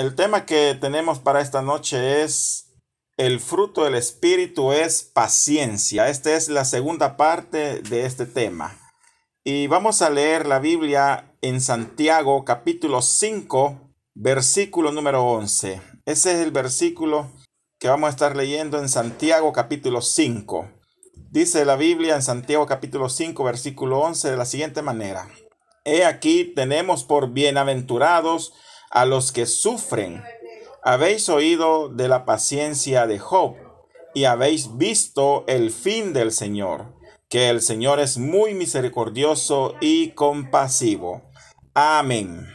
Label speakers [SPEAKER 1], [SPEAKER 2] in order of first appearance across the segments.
[SPEAKER 1] El tema que tenemos para esta noche es el fruto del Espíritu es paciencia. Esta es la segunda parte de este tema. Y vamos a leer la Biblia en Santiago capítulo 5, versículo número 11. Ese es el versículo que vamos a estar leyendo en Santiago capítulo 5. Dice la Biblia en Santiago capítulo 5, versículo 11 de la siguiente manera. He aquí tenemos por bienaventurados a los que sufren. Habéis oído de la paciencia de Job y habéis visto el fin del Señor, que el Señor es muy misericordioso y compasivo. Amén.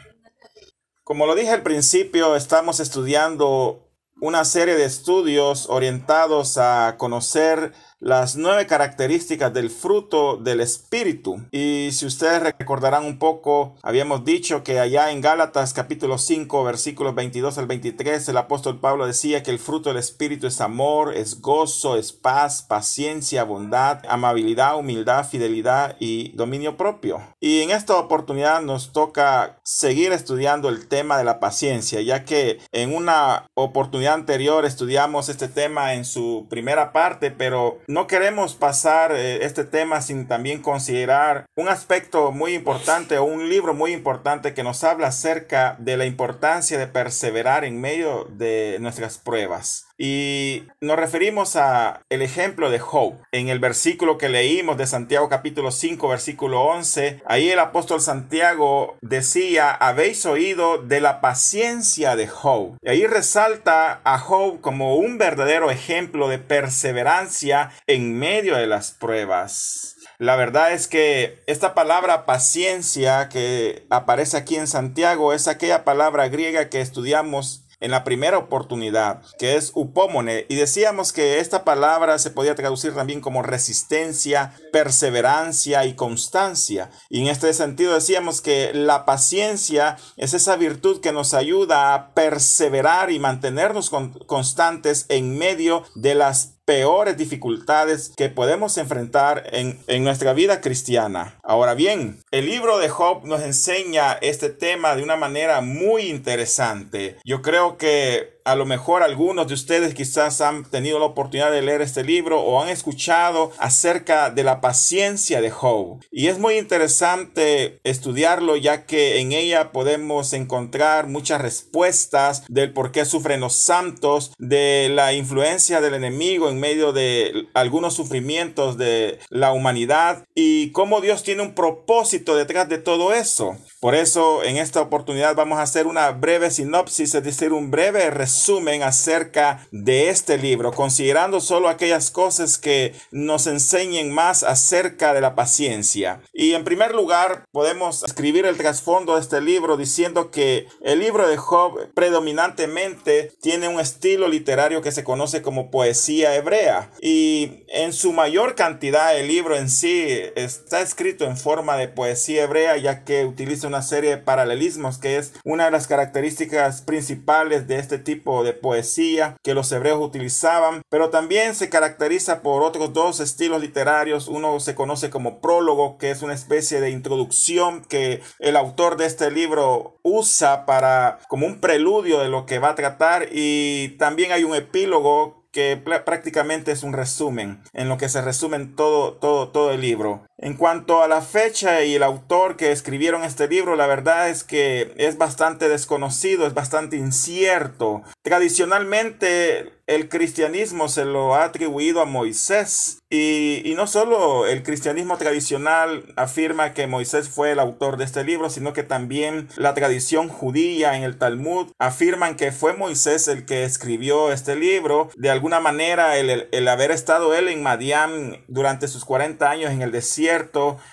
[SPEAKER 1] Como lo dije al principio, estamos estudiando una serie de estudios orientados a conocer las nueve características del fruto del Espíritu. Y si ustedes recordarán un poco, habíamos dicho que allá en Gálatas capítulo 5 versículos 22 al 23 el apóstol Pablo decía que el fruto del Espíritu es amor, es gozo, es paz, paciencia, bondad, amabilidad, humildad, fidelidad y dominio propio. Y en esta oportunidad nos toca seguir estudiando el tema de la paciencia, ya que en una oportunidad anterior estudiamos este tema en su primera parte, pero no queremos pasar eh, este tema sin también considerar un aspecto muy importante o un libro muy importante que nos habla acerca de la importancia de perseverar en medio de nuestras pruebas. Y nos referimos a el ejemplo de Job. En el versículo que leímos de Santiago capítulo 5 versículo 11, ahí el apóstol Santiago decía, habéis oído de la paciencia de Job. Y ahí resalta a Job como un verdadero ejemplo de perseverancia en medio de las pruebas. La verdad es que esta palabra paciencia que aparece aquí en Santiago es aquella palabra griega que estudiamos en la primera oportunidad, que es upomone. Y decíamos que esta palabra se podía traducir también como resistencia, perseverancia y constancia. Y en este sentido decíamos que la paciencia es esa virtud que nos ayuda a perseverar y mantenernos constantes en medio de las peores dificultades que podemos enfrentar en, en, nuestra vida cristiana. Ahora bien, el libro de Job nos enseña este tema de una manera muy interesante. Yo creo que a lo mejor algunos de ustedes quizás han tenido la oportunidad de leer este libro o han escuchado acerca de la paciencia de Job. Y es muy interesante estudiarlo ya que en ella podemos encontrar muchas respuestas del por qué sufren los santos, de la influencia del enemigo en medio de algunos sufrimientos de la humanidad y cómo Dios tiene un propósito detrás de todo eso. Por eso en esta oportunidad vamos a hacer una breve sinopsis, es decir, un breve resumen acerca de este libro, considerando solo aquellas cosas que nos enseñen más acerca de la paciencia. Y en primer lugar, podemos escribir el trasfondo de este libro diciendo que el libro de Job predominantemente tiene un estilo literario que se conoce como poesía hebrea. Y en su mayor cantidad el libro en sí está escrito en forma de poesía hebrea ya que utiliza serie de paralelismos, que es una de las características principales de este tipo de poesía que los hebreos utilizaban, pero también se caracteriza por otros dos estilos literarios. Uno se conoce como prólogo, que es una especie de introducción que el autor de este libro usa para como un preludio de lo que va a tratar y también hay un epílogo que prácticamente es un resumen, en lo que se resumen todo, todo, todo el libro. En cuanto a la fecha y el autor que escribieron este libro, la verdad es que es bastante desconocido, es bastante incierto. Tradicionalmente el cristianismo se lo ha atribuido a Moisés y, no solo el cristianismo tradicional afirma que Moisés fue el autor de este libro, sino que también la tradición judía en el Talmud afirman que fue Moisés el que escribió este libro. De alguna manera el, haber estado él en Madián durante sus 40 años en el desierto,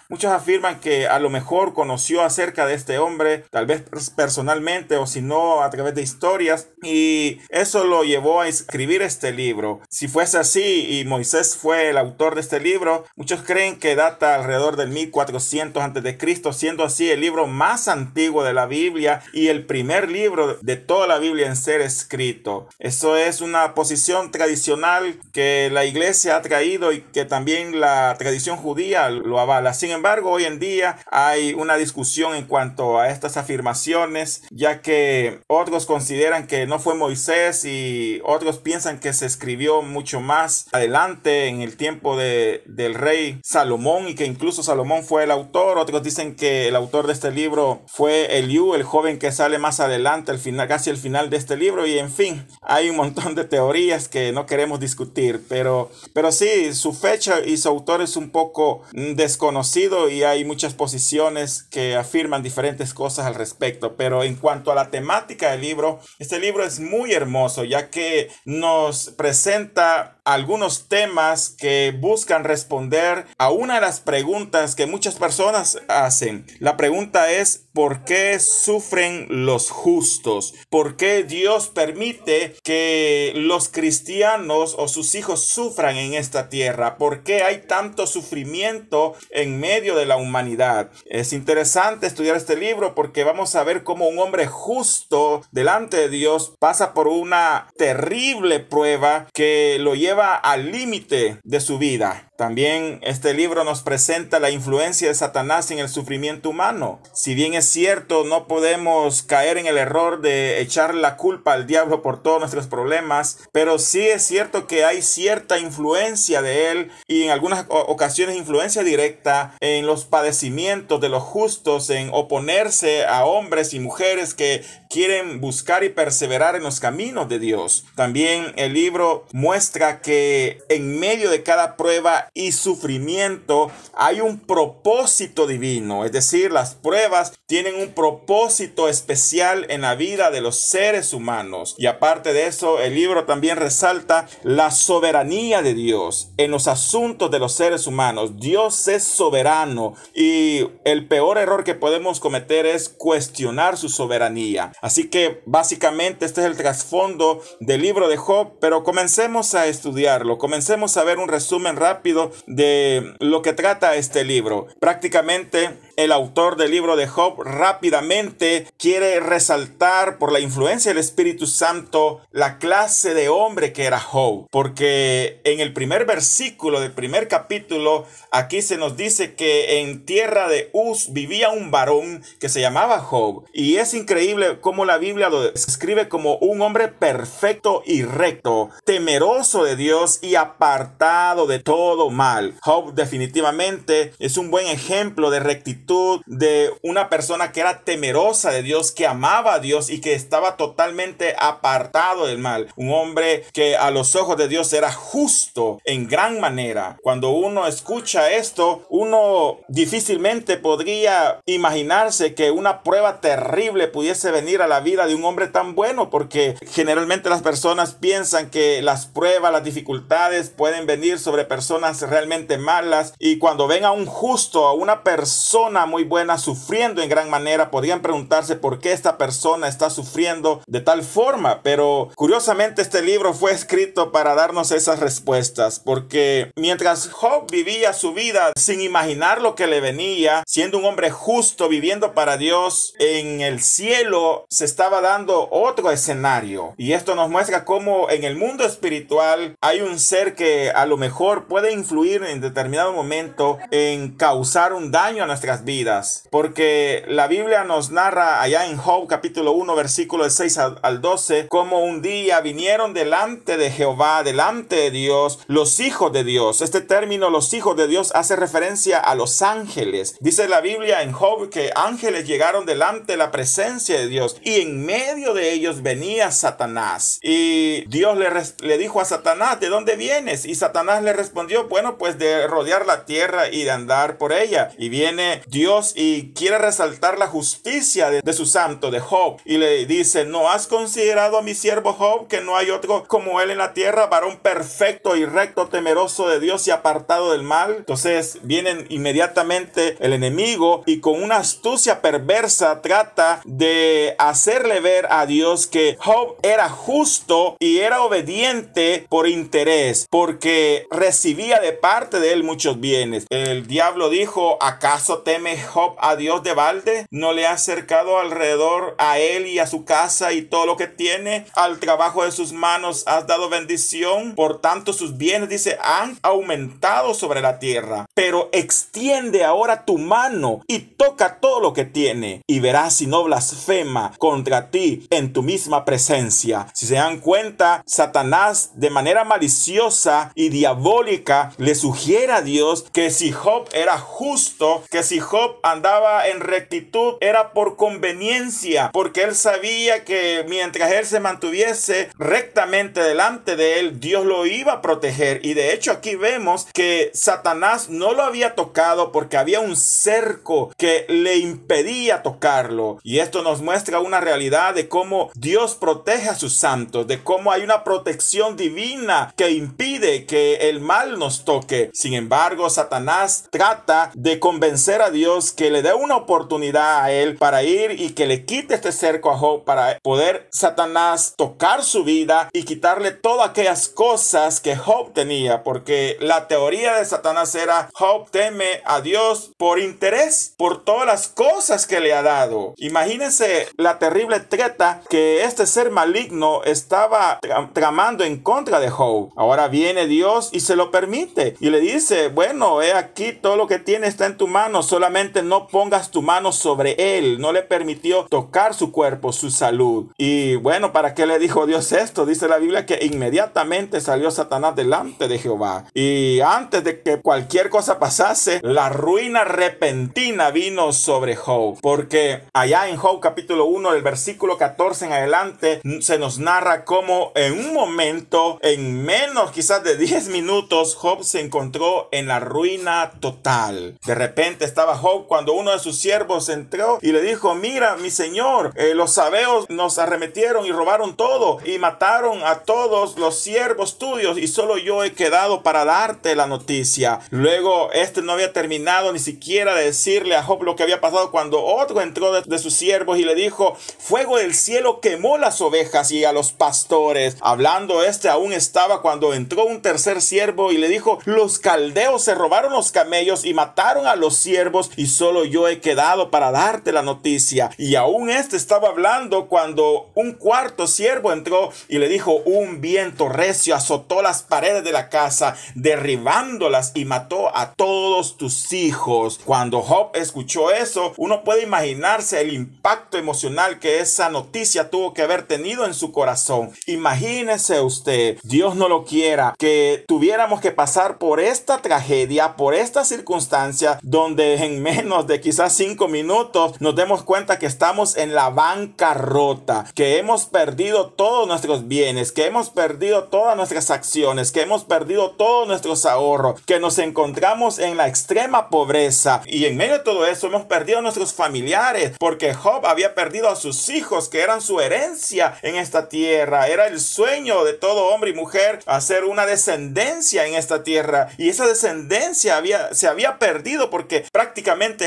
[SPEAKER 1] Muchos afirman que a lo mejor conoció acerca de este hombre, tal vez personalmente o si no a través de historias, y eso lo llevó a escribir este libro. Si fuese así y Moisés fue el autor de este libro, muchos creen que data alrededor del 1400 a.C., siendo así el libro más antiguo de la Biblia y el primer libro de toda la Biblia en ser escrito. Eso es una posición tradicional que la iglesia ha traído y que también la tradición judía lo avala. Sin embargo, hoy en día hay una discusión en cuanto a estas afirmaciones, ya que otros consideran que no fue Moisés y otros piensan que se escribió mucho más adelante en el tiempo del rey Salomón y que incluso Salomón fue el autor. Otros dicen que el autor de este libro fue Eliú, el joven que sale más adelante, al final, casi al final de este libro. Y en fin, hay un montón de teorías que no queremos discutir, pero, pero sí, su fecha y su autor es un poco desconocido y hay muchas posiciones que afirman diferentes cosas al respecto. Pero en cuanto a la temática del libro, este libro es muy hermoso ya que nos presenta algunos temas que buscan responder a una de las preguntas que muchas personas hacen. La pregunta es, por qué sufren los justos, por qué Dios permite que los cristianos o sus hijos sufran en esta tierra, por qué hay tanto sufrimiento en medio de la humanidad. Es interesante estudiar este libro porque vamos a ver cómo un hombre justo delante de Dios pasa por una terrible prueba que lo lleva al límite de su vida. También este libro nos presenta la influencia de Satanás en el sufrimiento humano. Si bien es cierto, no podemos caer en el error de echar la culpa al diablo por todos nuestros problemas, pero sí es cierto que hay cierta influencia de él y en algunas ocasiones influencia directa en los padecimientos de los justos, en oponerse a hombres y mujeres que quieren buscar y perseverar en los caminos de Dios. También el libro muestra que en medio de cada prueba y sufrimiento hay un propósito divino, es decir, las pruebas tienen un propósito especial en la vida de los seres humanos. Y aparte de eso, el libro también resalta la soberanía de Dios en los asuntos de los seres humanos. Dios es soberano y el peor error que podemos cometer es cuestionar su soberanía. Así que básicamente este es el trasfondo del libro de Job, pero comencemos a estudiarlo, comencemos a ver un resumen rápido de lo que trata este libro. Prácticamente el autor del libro de Job rápidamente quiere resaltar por la influencia del Espíritu Santo la clase de hombre que era Job, porque en el primer versículo del primer capítulo aquí se nos dice que en tierra de Uz vivía un varón que se llamaba Job y es increíble cómo la Biblia lo describe como un hombre perfecto y recto, temeroso de Dios y apartado de todo mal. Job definitivamente es un buen ejemplo de rectitud de una persona que era temerosa de Dios, que amaba a Dios y que estaba totalmente apartado del mal. Un hombre que a los ojos de Dios era justo en gran manera. Cuando uno escucha esto, uno difícilmente podría imaginarse que una prueba terrible pudiese venir a la vida de un hombre tan bueno, porque generalmente las personas piensan que las pruebas, las dificultades pueden venir sobre personas realmente malas y cuando ven a un justo, a una persona muy buena sufriendo en gran manera. Podrían preguntarse por qué esta persona está sufriendo de tal forma, pero curiosamente este libro fue escrito para darnos esas respuestas, porque mientras Job vivía su vida sin imaginar lo que le venía, siendo un hombre justo, viviendo para Dios en el cielo, se estaba dando otro escenario. Y esto nos muestra cómo en el mundo espiritual hay un ser que a lo mejor puede influir en determinado momento en causar un daño a nuestras vidas, porque la Biblia nos narra allá en Job capítulo 1 versículo 6 al 12 como un día vinieron delante de Jehová, delante de Dios, los hijos de Dios. Este término los hijos de Dios hace referencia a los ángeles. Dice la Biblia en Job que ángeles llegaron delante de la presencia de Dios y en medio de ellos venía Satanás. Y Dios le dijo a Satanás, ¿de dónde vienes? Y Satanás le respondió, bueno, pues de rodear la tierra y de andar por ella. Y viene Dios y quiere resaltar la justicia de, su santo, de Job. Y le dice, ¿no has considerado a mi siervo Job que no hay otro como él en la tierra, varón perfecto y recto, temeroso de Dios y apartado del mal? Entonces vienen inmediatamente el enemigo y con una astucia perversa trata de hacerle ver a Dios que Job era justo y era obediente por interés, porque recibía de parte de él muchos bienes. El diablo dijo, ¿acaso Job a Dios de balde? ¿No le ha acercado alrededor a él y a su casa y todo lo que tiene? Al trabajo de sus manos has dado bendición, por tanto sus bienes, dice, han aumentado sobre la tierra. Pero extiende ahora tu mano y toca todo lo que tiene y verás si no blasfema contra ti en tu misma presencia. Si se dan cuenta, Satanás de manera maliciosa y diabólica le sugiere a Dios que si Job era justo, que si andaba en rectitud era por conveniencia, porque él sabía que mientras él se mantuviese rectamente delante de él, Dios lo iba a proteger. Y de hecho aquí vemos que Satanás no lo había tocado porque había un cerco que le impedía tocarlo. Y esto nos muestra una realidad de cómo Dios protege a sus santos, de cómo hay una protección divina que impide que el mal nos toque. Sin embargo, Satanás trata de convencer a Dios Dios que le dé una oportunidad a él para ir y que le quite este cerco a Job para poder Satanás tocar su vida y quitarle todas aquellas cosas que Job tenía, porque la teoría de Satanás era Job teme a Dios por interés, por todas las cosas que le ha dado. Imagínense la terrible treta que este ser maligno estaba tramando en contra de Job. Ahora viene Dios y se lo permite y le dice, bueno, he aquí todo lo que tiene está en tu mano, solamente no pongas tu mano sobre él. No le permitió tocar su cuerpo, su salud. Y bueno, ¿para qué le dijo Dios esto? Dice la Biblia que inmediatamente salió Satanás delante de Jehová. Y antes de que cualquier cosa pasase, la ruina repentina vino sobre Job. Porque allá en Job capítulo 1, el versículo 14 en adelante, se nos narra cómo en un momento, en menos quizás de 10 minutos, Job se encontró en la ruina total. De repente estaba Job cuando uno de sus siervos entró y le dijo, mira, mi señor, eh, los sabeos nos arremetieron y robaron todo y mataron a todos los siervos tuyos y solo yo he quedado para darte la noticia. Luego, este no había terminado ni siquiera de decirle a Job lo que había pasado cuando otro entró de sus siervos y le dijo, fuego del cielo quemó las ovejas y a los pastores. Hablando este aún estaba cuando entró un tercer siervo y le dijo, los caldeos se robaron los camellos y mataron a los siervos y solo yo he quedado para darte la noticia. Y aún este estaba hablando cuando un cuarto siervo entró y le dijo, un viento recio azotó las paredes de la casa, derribándolas y mató a todos tus hijos. Cuando Job escuchó eso, uno puede imaginarse el impacto emocional que esa noticia tuvo que haber tenido en su corazón. Imagínese usted, Dios no lo quiera, que tuviéramos que pasar por esta tragedia, por esta circunstancia donde menos de quizás cinco minutos nos demos cuenta que estamos en la bancarrota, que hemos perdido todos nuestros bienes, que hemos perdido todas nuestras acciones, que hemos perdido todos nuestros ahorros, que nos encontramos en la extrema pobreza y en medio de todo eso hemos perdido a nuestros familiares porque Job había perdido a sus hijos que eran su herencia en esta tierra, era el sueño de todo hombre y mujer hacer una descendencia en esta tierra y esa descendencia había, se había perdido porque prácticamente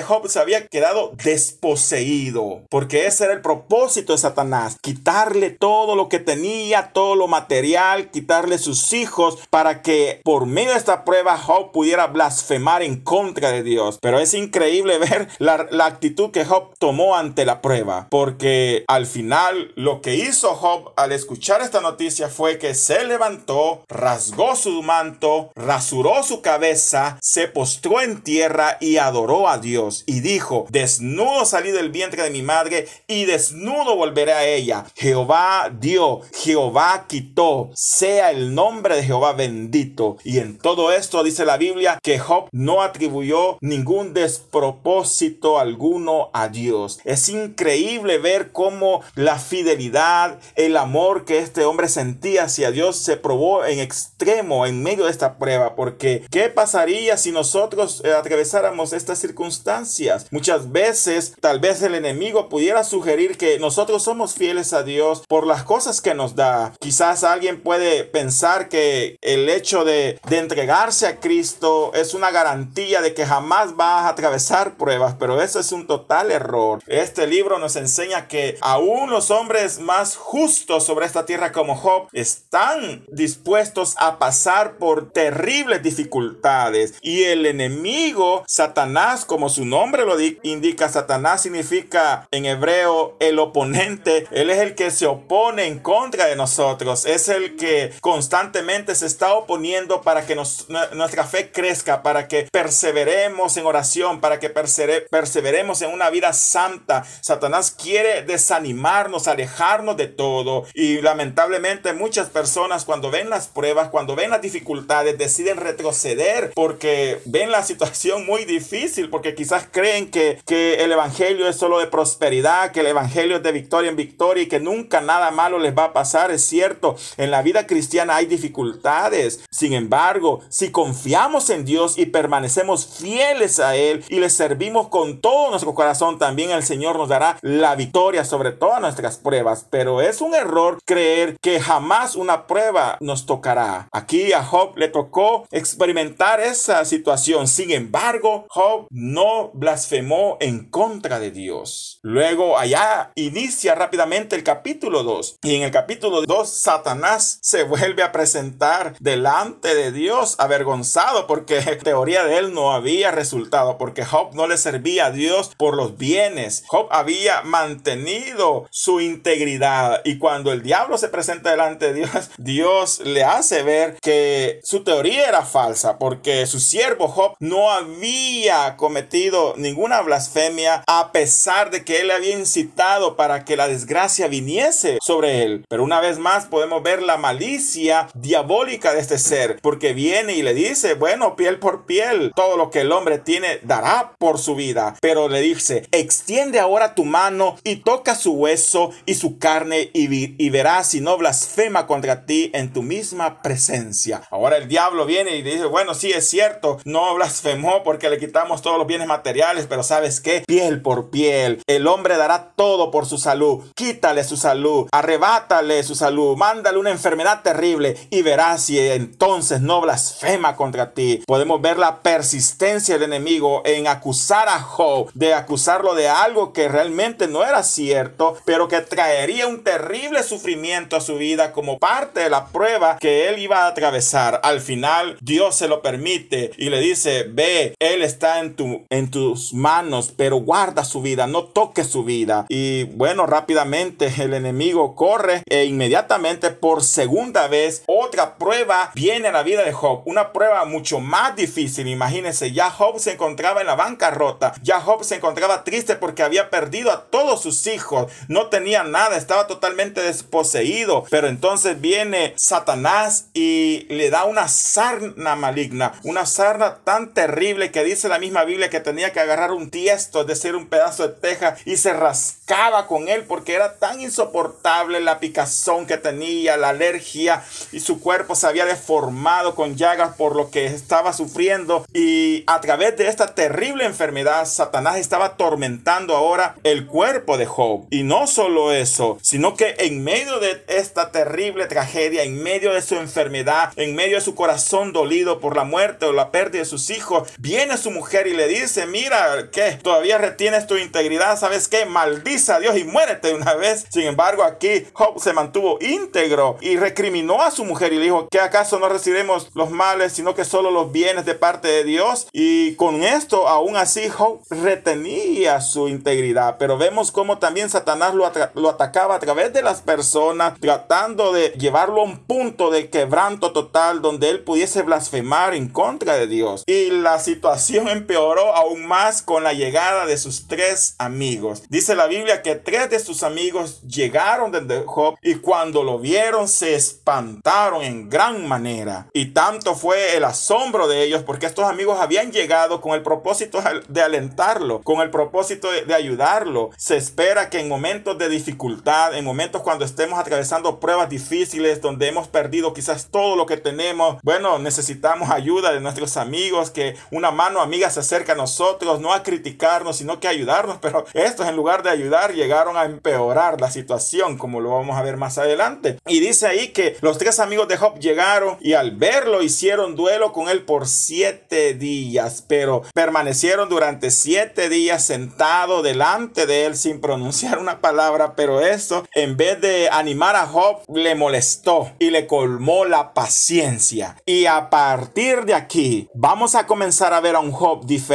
[SPEAKER 1] Job se había quedado desposeído, porque ese era el propósito de Satanás, quitarle todo lo que tenía, todo lo material, quitarle sus hijos, para que por medio de esta prueba Job pudiera blasfemar en contra de Dios. Pero es increíble ver la, la actitud que Job tomó ante la prueba, porque al final lo que hizo Job al escuchar esta noticia fue que se levantó, rasgó su manto, rasuró su cabeza, se postró en tierra y adoró a Dios y dijo, desnudo salí del vientre de mi madre y desnudo volveré a ella. Jehová dio, Jehová quitó, sea el nombre de Jehová bendito. Y en todo esto dice la Biblia que Job no atribuyó ningún despropósito alguno a Dios. Es increíble ver cómo la fidelidad, el amor que este hombre sentía hacia Dios se probó en extremo en medio de esta prueba, porque ¿qué pasaría si nosotros eh, atravesáramos esta circunstancia? circunstancias. Muchas veces, tal vez el enemigo pudiera sugerir que nosotros somos fieles a Dios por las cosas que nos da. Quizás alguien puede pensar que el hecho de, de entregarse a Cristo es una garantía de que jamás vas a atravesar pruebas, pero eso es un total error. Este libro nos enseña que aún los hombres más justos sobre esta tierra como Job están dispuestos a pasar por terribles dificultades y el enemigo, Satanás, como su nombre lo indica, Satanás significa en hebreo el oponente. Él es el que se opone en contra de nosotros. Es el que constantemente se está oponiendo para que nuestra fe crezca, para que perseveremos en oración, para que perseveremos en una vida santa. Satanás quiere desanimarnos, alejarnos de todo. Y lamentablemente muchas personas cuando ven las pruebas, cuando ven las dificultades, deciden retroceder porque ven la situación muy difícil porque quizás creen que, que el Evangelio es solo de prosperidad, que el Evangelio es de victoria en victoria y que nunca nada malo les va a pasar. Es cierto, en la vida cristiana hay dificultades. Sin embargo, si confiamos en Dios y permanecemos fieles a Él y le servimos con todo nuestro corazón, también el Señor nos dará la victoria sobre todas nuestras pruebas. Pero es un error creer que jamás una prueba nos tocará. Aquí a Job le tocó experimentar esa situación. Sin embargo, Job no no blasfemó en contra de Dios. Luego allá inicia rápidamente el capítulo 2 y en el capítulo 2 Satanás se vuelve a presentar delante de Dios avergonzado porque la teoría de él no había resultado porque Job no le servía a Dios por los bienes. Job había mantenido su integridad y cuando el diablo se presenta delante de Dios, Dios le hace ver que su teoría era falsa porque su siervo Job no había cometido cometido ninguna blasfemia a pesar de que él le había incitado para que la desgracia viniese sobre él. Pero una vez más podemos ver la malicia diabólica de este ser, porque viene y le dice, bueno, piel por piel, todo lo que el hombre tiene dará por su vida. Pero le dice, extiende ahora tu mano y toca su hueso y su carne y, verás si no blasfema contra ti en tu misma presencia. Ahora el diablo viene y dice, bueno, sí es cierto, no blasfemó porque le quitamos todo los bienes materiales, pero sabes qué, piel por piel, el hombre dará todo por su salud, quítale su salud, arrebátale su salud, mándale una enfermedad terrible y verás si entonces no blasfema contra ti. Podemos ver la persistencia del enemigo en acusar a Job, de acusarlo de algo que realmente no era cierto, pero que traería un terrible sufrimiento a su vida como parte de la prueba que él iba a atravesar. Al final Dios se lo permite y le dice, ve, él está en tu en tus manos, pero guarda su vida, no toque su vida. Y bueno, rápidamente el enemigo corre e inmediatamente por segunda vez otra prueba viene a la vida de Job. Una prueba mucho más difícil, imagínense. Ya Job se encontraba en la bancarrota, ya Job se encontraba triste porque había perdido a todos sus hijos, no tenía nada, estaba totalmente desposeído. Pero entonces viene Satanás y le da una sarna maligna, una sarna tan terrible que dice la misma que tenía que agarrar un tiesto, es decir, un pedazo de teja, y se rascaba con él porque era tan insoportable la picazón que tenía, la alergia, y su cuerpo se había deformado con llagas por lo que estaba sufriendo. Y a través de esta terrible enfermedad, Satanás estaba atormentando ahora el cuerpo de Job. Y no solo eso, sino que en medio de esta terrible tragedia, en medio de su enfermedad, en medio de su corazón dolido por la muerte o la pérdida de sus hijos, viene su mujer y le dice, mira, que todavía retienes tu integridad, ¿sabes que maldiza a Dios y muérete una vez. Sin embargo, aquí Job se mantuvo íntegro y recriminó a su mujer y le dijo, ¿que acaso no recibiremos los males, sino que solo los bienes de parte de Dios? Y con esto, aún así, Job retenía su integridad. Pero vemos cómo también Satanás lo, lo atacaba a través de las personas, tratando de llevarlo a un punto de quebranto total donde él pudiese blasfemar en contra de Dios. Y la situación empeoró aún más con la llegada de sus tres amigos. Dice la Biblia que tres de sus amigos llegaron desde Job y cuando lo vieron se espantaron en gran manera. Y tanto fue el asombro de ellos porque estos amigos habían llegado con el propósito de alentarlo, con el propósito de ayudarlo. Se espera que en momentos de dificultad, en momentos cuando estemos atravesando pruebas difíciles, donde hemos perdido quizás todo lo que tenemos, bueno, necesitamos ayuda de nuestros amigos, que una mano amiga se acerque a nosotros, no a criticarnos, sino que a ayudarnos, pero estos en lugar de ayudar llegaron a empeorar la situación, como lo vamos a ver más adelante. Y dice ahí que los tres amigos de Job llegaron y al verlo hicieron duelo con él por siete días, pero permanecieron durante siete días sentado delante de él sin pronunciar una palabra, pero eso en vez de animar a Job le molestó y le colmó la paciencia. Y a partir de aquí vamos a comenzar a ver a un Job diferente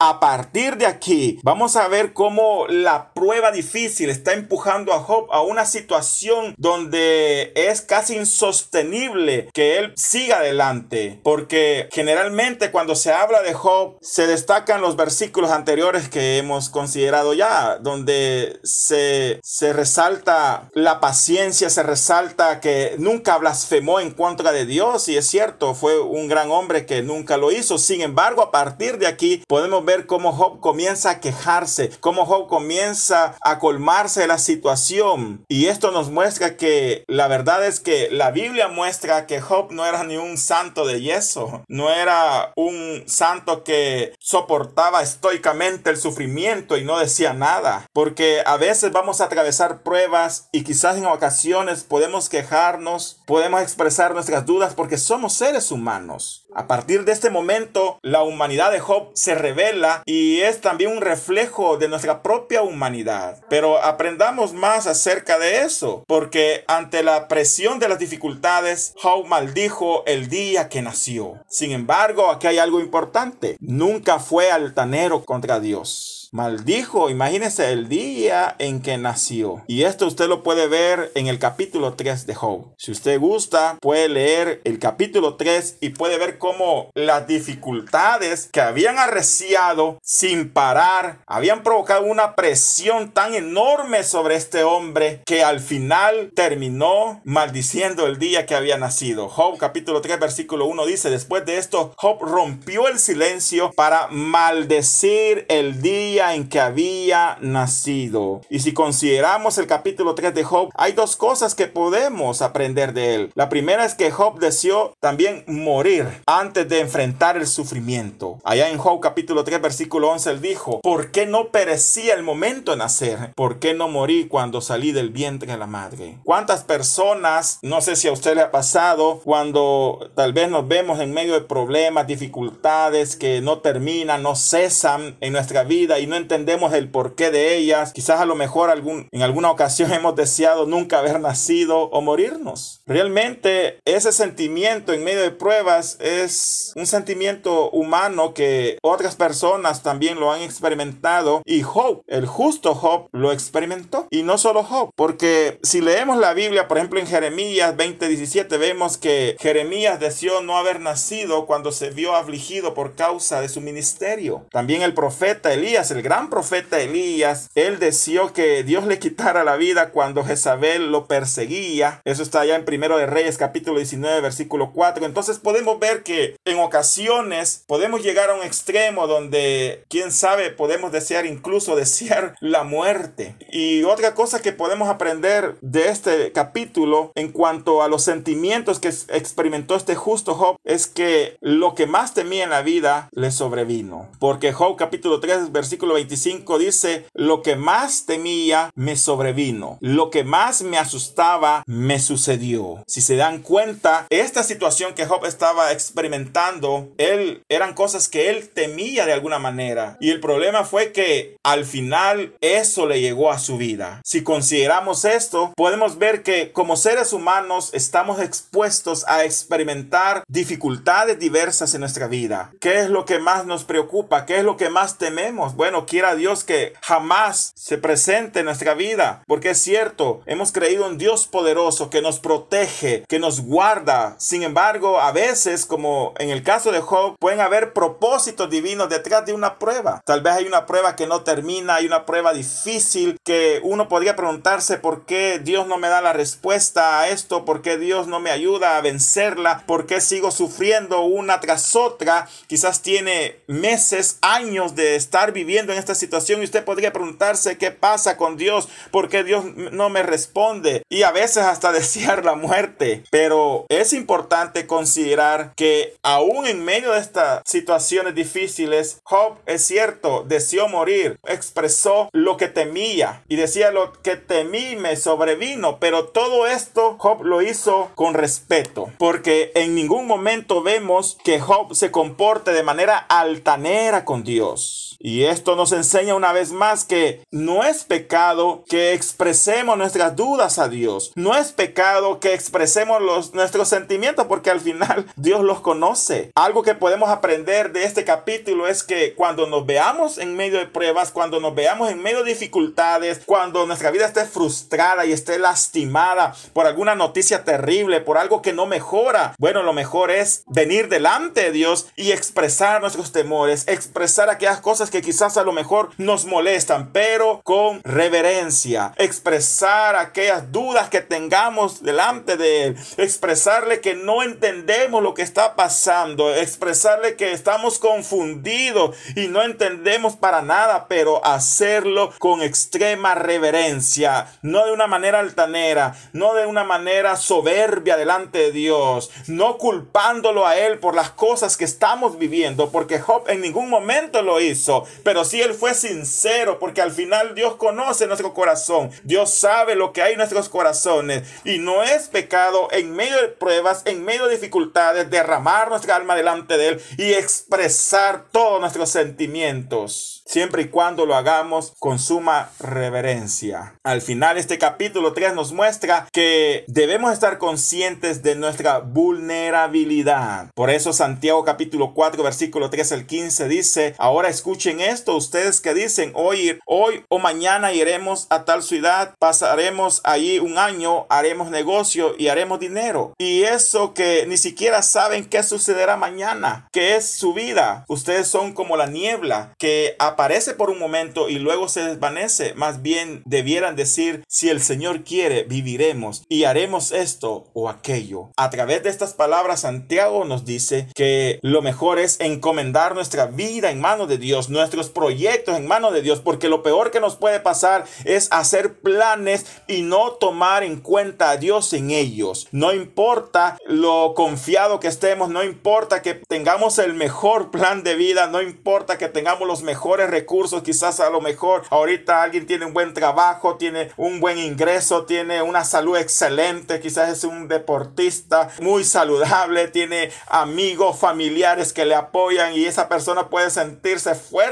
[SPEAKER 1] a partir de aquí, vamos a ver cómo la prueba difícil está empujando a Job a una situación donde es casi insostenible que él siga adelante. Porque generalmente cuando se habla de Job, se destacan los versículos anteriores que hemos considerado ya, donde se resalta la paciencia, se resalta que nunca blasfemó en contra de Dios. Y es cierto, fue un gran hombre que nunca lo hizo. Sin embargo, a partir de aquí, podemos ver cómo Job comienza a quejarse, cómo Job comienza a colmarse de la situación. Y esto nos muestra que la verdad es que la Biblia muestra que Job no era ni un santo de yeso, no era un santo que soportaba estoicamente el sufrimiento y no decía nada, porque a veces vamos a atravesar pruebas y quizás en ocasiones podemos quejarnos, podemos expresar nuestras dudas porque somos seres humanos. A partir de este momento, la humanidad de Job se revela y es también un reflejo de nuestra propia humanidad. Pero aprendamos más acerca de eso, porque ante la presión de las dificultades, Job maldijo el día que nació. Sin embargo, aquí hay algo importante. Nunca fue altanero contra Dios. Maldijo, imagínese el día en que nació. Y esto usted lo puede ver en el capítulo 3 de Job. Si usted gusta, puede leer el capítulo 3 y puede ver cómo las dificultades que habían arreciado sin parar habían provocado una presión tan enorme sobre este hombre que al final terminó maldiciendo el día que había nacido. Job capítulo 3 versículo 1 dice, después de esto, Job rompió el silencio para maldecir el día en que había nacido. Y si consideramos el capítulo 3 de Job, hay dos cosas que podemos aprender de él. La primera es que Job deseó también morir antes de enfrentar el sufrimiento. Allá en Job capítulo 3 versículo 11 él dijo, ¿por qué no perecía el momento de nacer? ¿Por qué no morí cuando salí del vientre de la madre? ¿Cuántas personas, no sé si a usted le ha pasado, cuando tal vez nos vemos en medio de problemas, dificultades que no terminan, no cesan en nuestra vida y no entendemos el porqué de ellas. Quizás a lo mejor algún, en alguna ocasión hemos deseado nunca haber nacido o morirnos. Realmente ese sentimiento en medio de pruebas es un sentimiento humano que otras personas también lo han experimentado y Job, el justo Job, lo experimentó. Y no solo Job, porque si leemos la Biblia, por ejemplo en Jeremías 20:17, vemos que Jeremías deseó no haber nacido cuando se vio afligido por causa de su ministerio. También el profeta Elías, gran profeta Elías, él deseó que Dios le quitara la vida cuando Jezabel lo perseguía. Eso está allá en Primero de Reyes capítulo 19 versículo 4. Entonces podemos ver que en ocasiones podemos llegar a un extremo donde, quién sabe, podemos desear incluso desear la muerte. Y otra cosa que podemos aprender de este capítulo en cuanto a los sentimientos que experimentó este justo Job es que lo que más temía en la vida le sobrevino. Porque Job capítulo 3 versículo 25 dice, lo que más temía me sobrevino, lo que más me asustaba me sucedió. Si se dan cuenta, esta situación que Job estaba experimentando, él eran cosas que él temía de alguna manera. Y el problema fue que al final eso le llegó a su vida. Si consideramos esto, podemos ver que como seres humanos estamos expuestos a experimentar dificultades diversas en nuestra vida. ¿Qué es lo que más nos preocupa? ¿Qué es lo que más tememos? Bueno, quiera Dios que jamás se presente en nuestra vida, porque es cierto, hemos creído en Dios poderoso que nos protege, que nos guarda. Sin embargo, a veces, como en el caso de Job, pueden haber propósitos divinos detrás de una prueba. Tal vez hay una prueba que no termina, hay una prueba difícil que uno podría preguntarse por qué Dios no me da la respuesta a esto, por qué Dios no me ayuda a vencerla, por qué sigo sufriendo una tras otra. Quizás tiene meses, años de estar viviendo en esta situación y usted podría preguntarse qué pasa con Dios, por qué Dios no me responde y a veces hasta desear la muerte. Pero es importante considerar que aún en medio de estas situaciones difíciles, Job es cierto, deseó morir, expresó lo que temía y decía lo que temí me sobrevino, pero todo esto Job lo hizo con respeto, porque en ningún momento vemos que Job se comporte de manera altanera con Dios. Y esto nos enseña una vez más que no es pecado que expresemos nuestras dudas a Dios. No es pecado que expresemos los, nuestros sentimientos porque al final Dios los conoce. Algo que podemos aprender de este capítulo es que cuando nos veamos en medio de pruebas, cuando nos veamos en medio de dificultades, cuando nuestra vida esté frustrada y esté lastimada por alguna noticia terrible, por algo que no mejora, bueno, lo mejor es venir delante de Dios y expresar nuestros temores, expresar aquellas cosas que quizás a lo mejor nos molestan, pero con reverencia. Expresar aquellas dudas que tengamos delante de Él. Expresarle que no entendemos lo que está pasando. Expresarle que estamos confundidos y no entendemos para nada, pero hacerlo con extrema reverencia. No de una manera altanera, no de una manera soberbia delante de Dios. No culpándolo a Él por las cosas que estamos viviendo, porque Job en ningún momento lo hizo pero si Él fue sincero, porque al final Dios conoce nuestro corazón, Dios sabe lo que hay en nuestros corazones, y no es pecado en medio de pruebas, en medio de dificultades, derramar nuestra alma delante de Él y expresar todos nuestros sentimientos, siempre y cuando lo hagamos con suma reverencia. Al final este capítulo 3 nos muestra que debemos estar conscientes de nuestra vulnerabilidad. Por eso Santiago capítulo 4 versículo 3 al 15 dice, ahora escuchen esto, ustedes que dicen hoy, hoy o mañana iremos a tal ciudad, pasaremos allí un año, haremos negocio y haremos dinero. Y eso que ni siquiera saben qué sucederá mañana, que es su vida. Ustedes son como la niebla que aparece por un momento y luego se desvanece. Más bien debieran decir, si el Señor quiere, viviremos y haremos esto o aquello. A través de estas palabras, Santiago nos dice que lo mejor es encomendar nuestra vida en manos de Dios. No nuestros proyectos en manos de Dios, porque lo peor que nos puede pasar es hacer planes y no tomar en cuenta a Dios en ellos. No importa lo confiado que estemos, no importa que tengamos el mejor plan de vida, no importa que tengamos los mejores recursos, quizás a lo mejor ahorita alguien tiene un buen trabajo, tiene un buen ingreso, tiene una salud excelente, quizás es un deportista muy saludable, tiene amigos, familiares que le apoyan y esa persona puede sentirse fuerte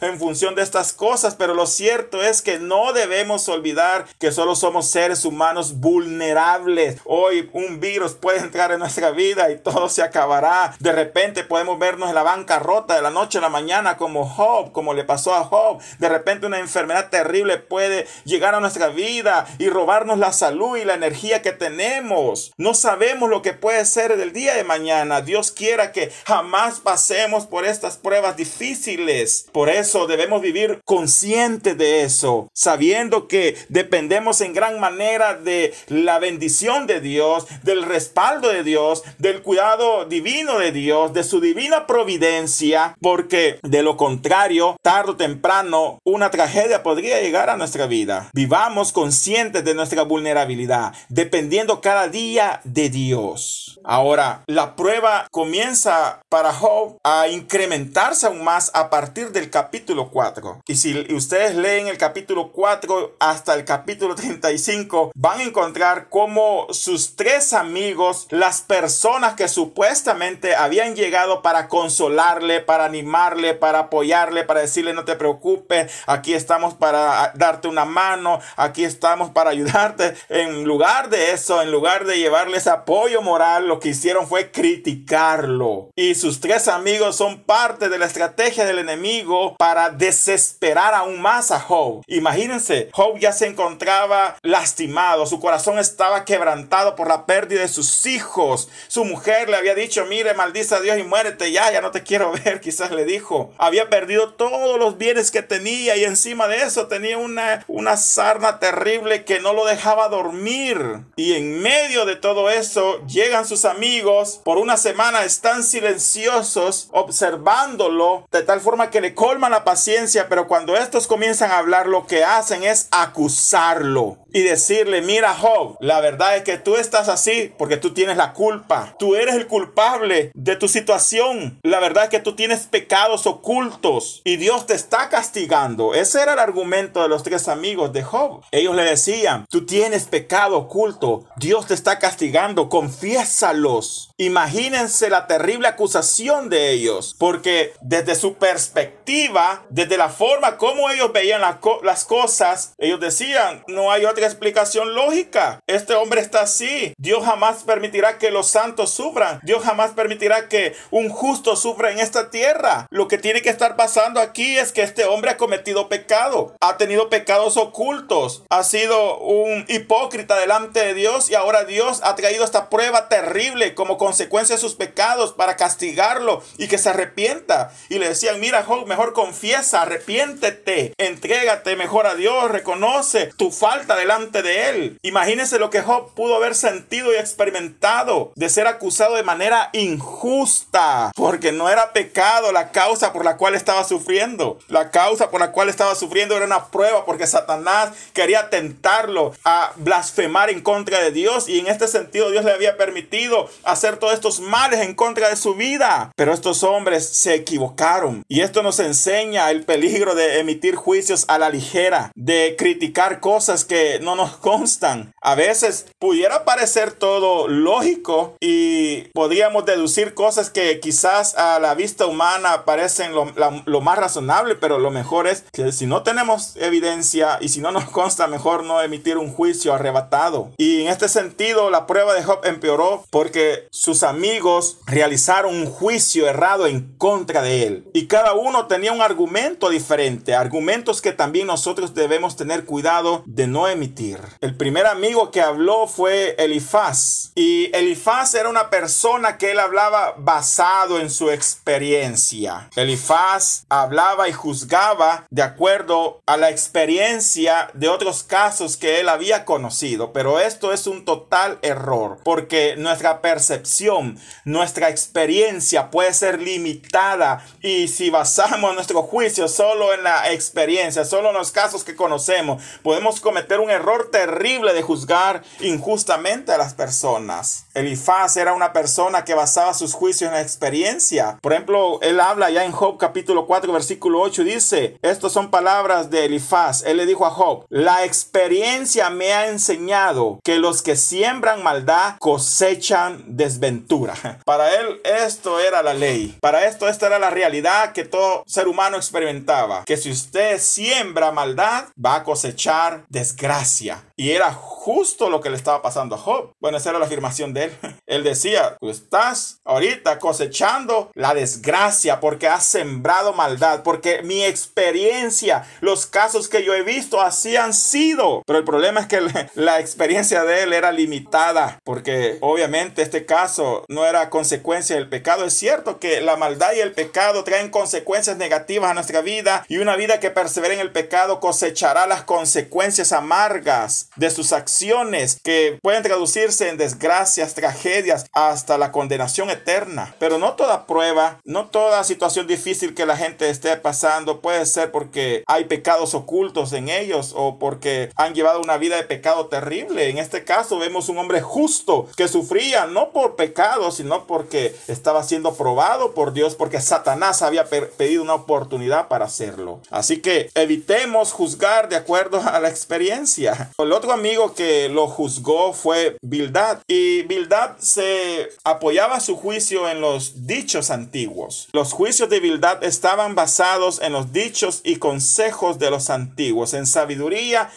[SPEAKER 1] en función de estas cosas, pero lo cierto es que no debemos olvidar que solo somos seres humanos vulnerables. Hoy un virus puede entrar en nuestra vida y todo se acabará. De repente podemos vernos en la bancarrota de la noche a la mañana como Job, como le pasó a Job. De repente una enfermedad terrible puede llegar a nuestra vida y robarnos la salud y la energía que tenemos. No sabemos lo que puede ser del día de mañana. Dios quiera que jamás pasemos por estas pruebas difíciles por eso debemos vivir conscientes de eso, sabiendo que dependemos en gran manera de la bendición de Dios, del respaldo de Dios, del cuidado divino de Dios, de su divina providencia, porque de lo contrario, tarde o temprano, una tragedia podría llegar a nuestra vida. Vivamos conscientes de nuestra vulnerabilidad, dependiendo cada día de Dios. Ahora, la prueba comienza para Job a incrementarse aún más a partir partir del capítulo 4. Y si ustedes leen el capítulo 4 hasta el capítulo 35, van a encontrar cómo sus tres amigos, las personas que supuestamente habían llegado para consolarle, para animarle, para apoyarle, para decirle no te preocupes, aquí estamos para darte una mano, aquí estamos para ayudarte. En lugar de eso, en lugar de llevarles apoyo moral, lo que hicieron fue criticarlo. Y sus tres amigos son parte de la estrategia del enemigo Amigo para desesperar aún más a Job. Imagínense, Job ya se encontraba lastimado, su corazón estaba quebrantado por la pérdida de sus hijos. Su mujer le había dicho, mire, maldice a Dios y muérete ya, ya no te quiero ver, quizás le dijo. Había perdido todos los bienes que tenía y encima de eso tenía una, una sarna terrible que no lo dejaba dormir. Y en medio de todo eso llegan sus amigos, por una semana están silenciosos observándolo de tal forma que le colman la paciencia, pero cuando estos comienzan a hablar, lo que hacen es acusarlo y decirle, mira Job, la verdad es que tú estás así porque tú tienes la culpa. Tú eres el culpable de tu situación. La verdad es que tú tienes pecados ocultos y Dios te está castigando. Ese era el argumento de los tres amigos de Job. Ellos le decían, tú tienes pecado oculto. Dios te está castigando. Confiésalos. Imagínense la terrible acusación de ellos porque desde su perspectiva perspectiva, desde la forma como ellos veían las, las cosas, ellos decían, no hay otra explicación lógica. Este hombre está así. Dios jamás permitirá que los santos sufran. Dios jamás permitirá que un justo sufra en esta tierra. Lo que tiene que estar pasando aquí es que este hombre ha cometido pecado, ha tenido pecados ocultos, ha sido un hipócrita delante de Dios y ahora Dios ha traído esta prueba terrible como consecuencia de sus pecados para castigarlo y que se arrepienta. Y le decían, mira, mejor, mejor confiesa, arrepiéntete, entrégate mejor a Dios, reconoce tu falta delante de Él. Imagínese lo que Job pudo haber sentido y experimentado de ser acusado de manera injusta, porque no era pecado la causa por la cual estaba sufriendo. La causa por la cual estaba sufriendo era una prueba porque Satanás quería tentarlo a blasfemar en contra de Dios y en este sentido Dios le había permitido hacer todos estos males en contra de su vida. Pero estos hombres se equivocaron y esto nos enseña el peligro de emitir juicios a la ligera, de criticar cosas que no nos constan. A veces pudiera parecer todo lógico y podríamos deducir cosas que quizás a la vista humana parecen lo, lo más razonable, pero lo mejor es que si no tenemos evidencia y si no nos consta, mejor no emitir un juicio arrebatado. Y en este sentido, la prueba de Job empeoró porque sus amigos realizaron un juicio errado en contra de él. Y cada uno uno tenía un argumento diferente, argumentos que también nosotros debemos tener cuidado de no emitir. El primer amigo que habló fue Elifaz y Elifaz era una persona que él hablaba basado en su experiencia. Elifaz hablaba y juzgaba de acuerdo a la experiencia de otros casos que él había conocido, pero esto es un total error porque nuestra percepción, nuestra experiencia puede ser limitada y si basamos basamos nuestro juicio solo en la experiencia, solo en los casos que conocemos. Podemos cometer un error terrible de juzgar injustamente a las personas. Elifaz era una persona que basaba sus juicios en la experiencia. Por ejemplo, él habla ya en Job capítulo 4 versículo 8 dice, estas son palabras de Elifaz. Él le dijo a Job, la experiencia me ha enseñado que los que siembran maldad cosechan desventura. Para él esto era la ley. Para esto esta era la realidad que todos ser humano experimentaba, que si usted siembra maldad, va a cosechar desgracia. Y era justo lo que le estaba pasando a Job. Bueno, esa era la afirmación de él. Él decía, tú estás ahorita cosechando la desgracia porque has sembrado maldad, porque mi experiencia, los casos que yo he visto así han sido. Pero el problema es que la experiencia de él era limitada porque obviamente este caso no era consecuencia del pecado. Es cierto que la maldad y el pecado traen consecuencias negativas a nuestra vida y una vida que persevera en el pecado cosechará las consecuencias amargas de sus acciones que pueden traducirse en desgracias, tragedias, hasta la condenación eterna. Pero no toda prueba, no toda situación difícil que la gente esté pasando puede ser porque hay pecados ocultos en ellos o porque han llevado una vida de pecado terrible. En este caso vemos un hombre justo que sufría no por pecado, sino porque estaba siendo probado por Dios, porque Satanás había pedido una oportunidad para hacerlo. Así que evitemos juzgar de acuerdo a la experiencia. El otro amigo que lo juzgó fue Bildad. Y Bildad se apoyaba su juicio en los dichos antiguos. Los juicios de Bildad estaban basados en los dichos y consejos de los antiguos, en sabiduría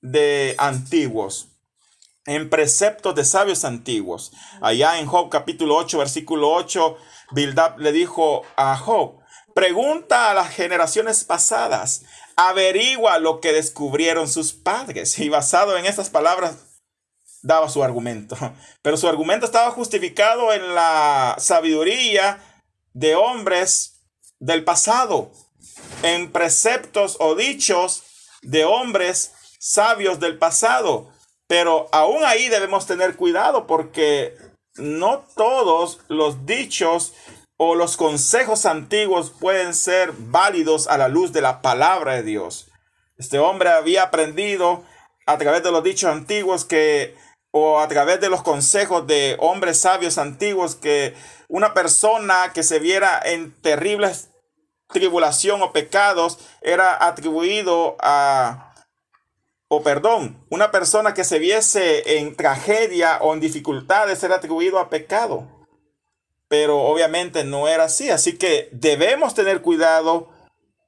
[SPEAKER 1] de antiguos en preceptos de sabios antiguos. Allá en Job capítulo 8, versículo 8, Bildad le dijo a Job, pregunta a las generaciones pasadas, averigua lo que descubrieron sus padres. Y basado en estas palabras daba su argumento. Pero su argumento estaba justificado en la sabiduría de hombres del pasado, en preceptos o dichos de hombres sabios del pasado. Pero aún ahí debemos tener cuidado porque no todos los dichos o los consejos antiguos pueden ser válidos a la luz de la palabra de Dios. Este hombre había aprendido a través de los dichos antiguos que o a través de los consejos de hombres sabios antiguos que una persona que se viera en terribles tribulación o pecados era atribuido a o perdón, una persona que se viese en tragedia o en dificultades era atribuido a pecado pero obviamente no era así. Así que debemos tener cuidado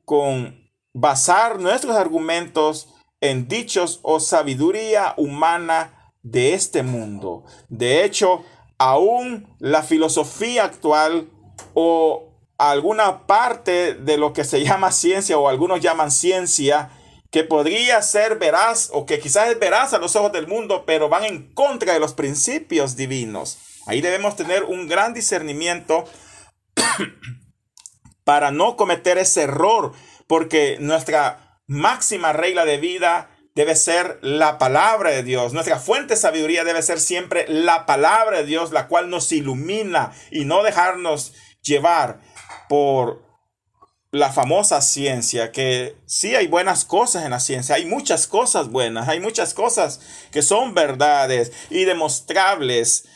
[SPEAKER 1] con basar nuestros argumentos en dichos o sabiduría humana de este mundo. De hecho, aún la filosofía actual o alguna parte de lo que se llama ciencia o algunos llaman ciencia, que podría ser veraz o que quizás es veraz a los ojos del mundo, pero van en contra de los principios divinos. Ahí debemos tener un gran discernimiento para no cometer ese error, porque nuestra máxima regla de vida debe ser la palabra de Dios. Nuestra fuente de sabiduría debe ser siempre la palabra de Dios, la cual nos ilumina y no dejarnos llevar por la famosa ciencia, que sí hay buenas cosas en la ciencia, hay muchas cosas buenas, hay muchas cosas que son verdades y demostrables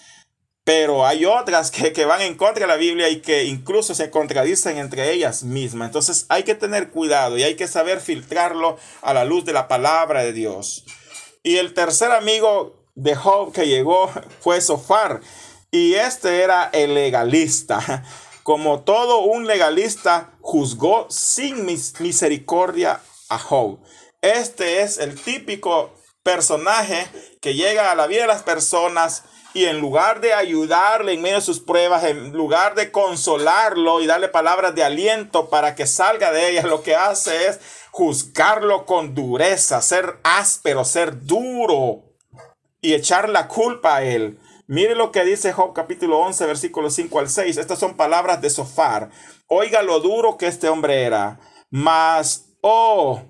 [SPEAKER 1] pero hay otras que, van en contra de la Biblia y que incluso se contradicen entre ellas mismas. Entonces hay que tener cuidado y hay que saber filtrarlo a la luz de la palabra de Dios. Y el tercer amigo de Job que llegó fue Sofar. Y este era el legalista. Como todo un legalista, juzgó sin misericordia a Job. Este es el típico personaje que llega a la vida de las personas y en lugar de ayudarle en medio de sus pruebas, en lugar de consolarlo y darle palabras de aliento para que salga de ella, lo que hace es juzgarlo con dureza, ser áspero, ser duro y echar la culpa a él. Mire lo que dice Job capítulo 11, versículos 5 al 6. Estas son palabras de Sofar. Oiga lo duro que este hombre era. Mas, oh,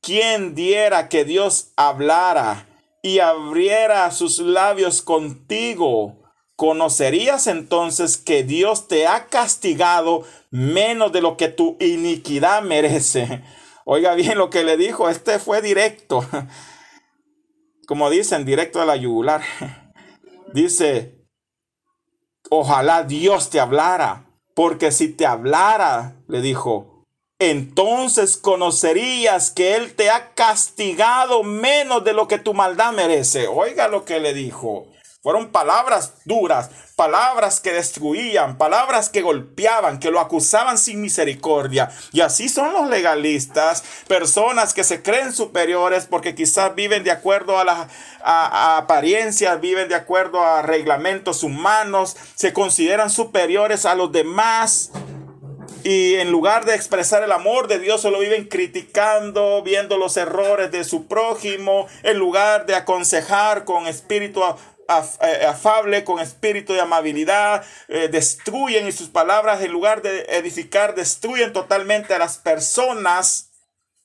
[SPEAKER 1] quién diera que Dios hablara y abriera sus labios contigo, conocerías entonces que Dios te ha castigado menos de lo que tu iniquidad merece. Oiga bien lo que le dijo, este fue directo. Como dicen, directo a la yugular. Dice, ojalá Dios te hablara, porque si te hablara, le dijo, entonces conocerías que Él te ha castigado menos de lo que tu maldad merece. Oiga lo que le dijo. Fueron palabras duras, palabras que destruían, palabras que golpeaban, que lo acusaban sin misericordia. Y así son los legalistas, personas que se creen superiores porque quizás viven de acuerdo a las apariencias, viven de acuerdo a reglamentos humanos, se consideran superiores a los demás. Y en lugar de expresar el amor de Dios, solo viven criticando, viendo los errores de su prójimo, en lugar de aconsejar con espíritu eh, afable, con espíritu de amabilidad, eh, destruyen y sus palabras, en lugar de edificar, destruyen totalmente a las personas.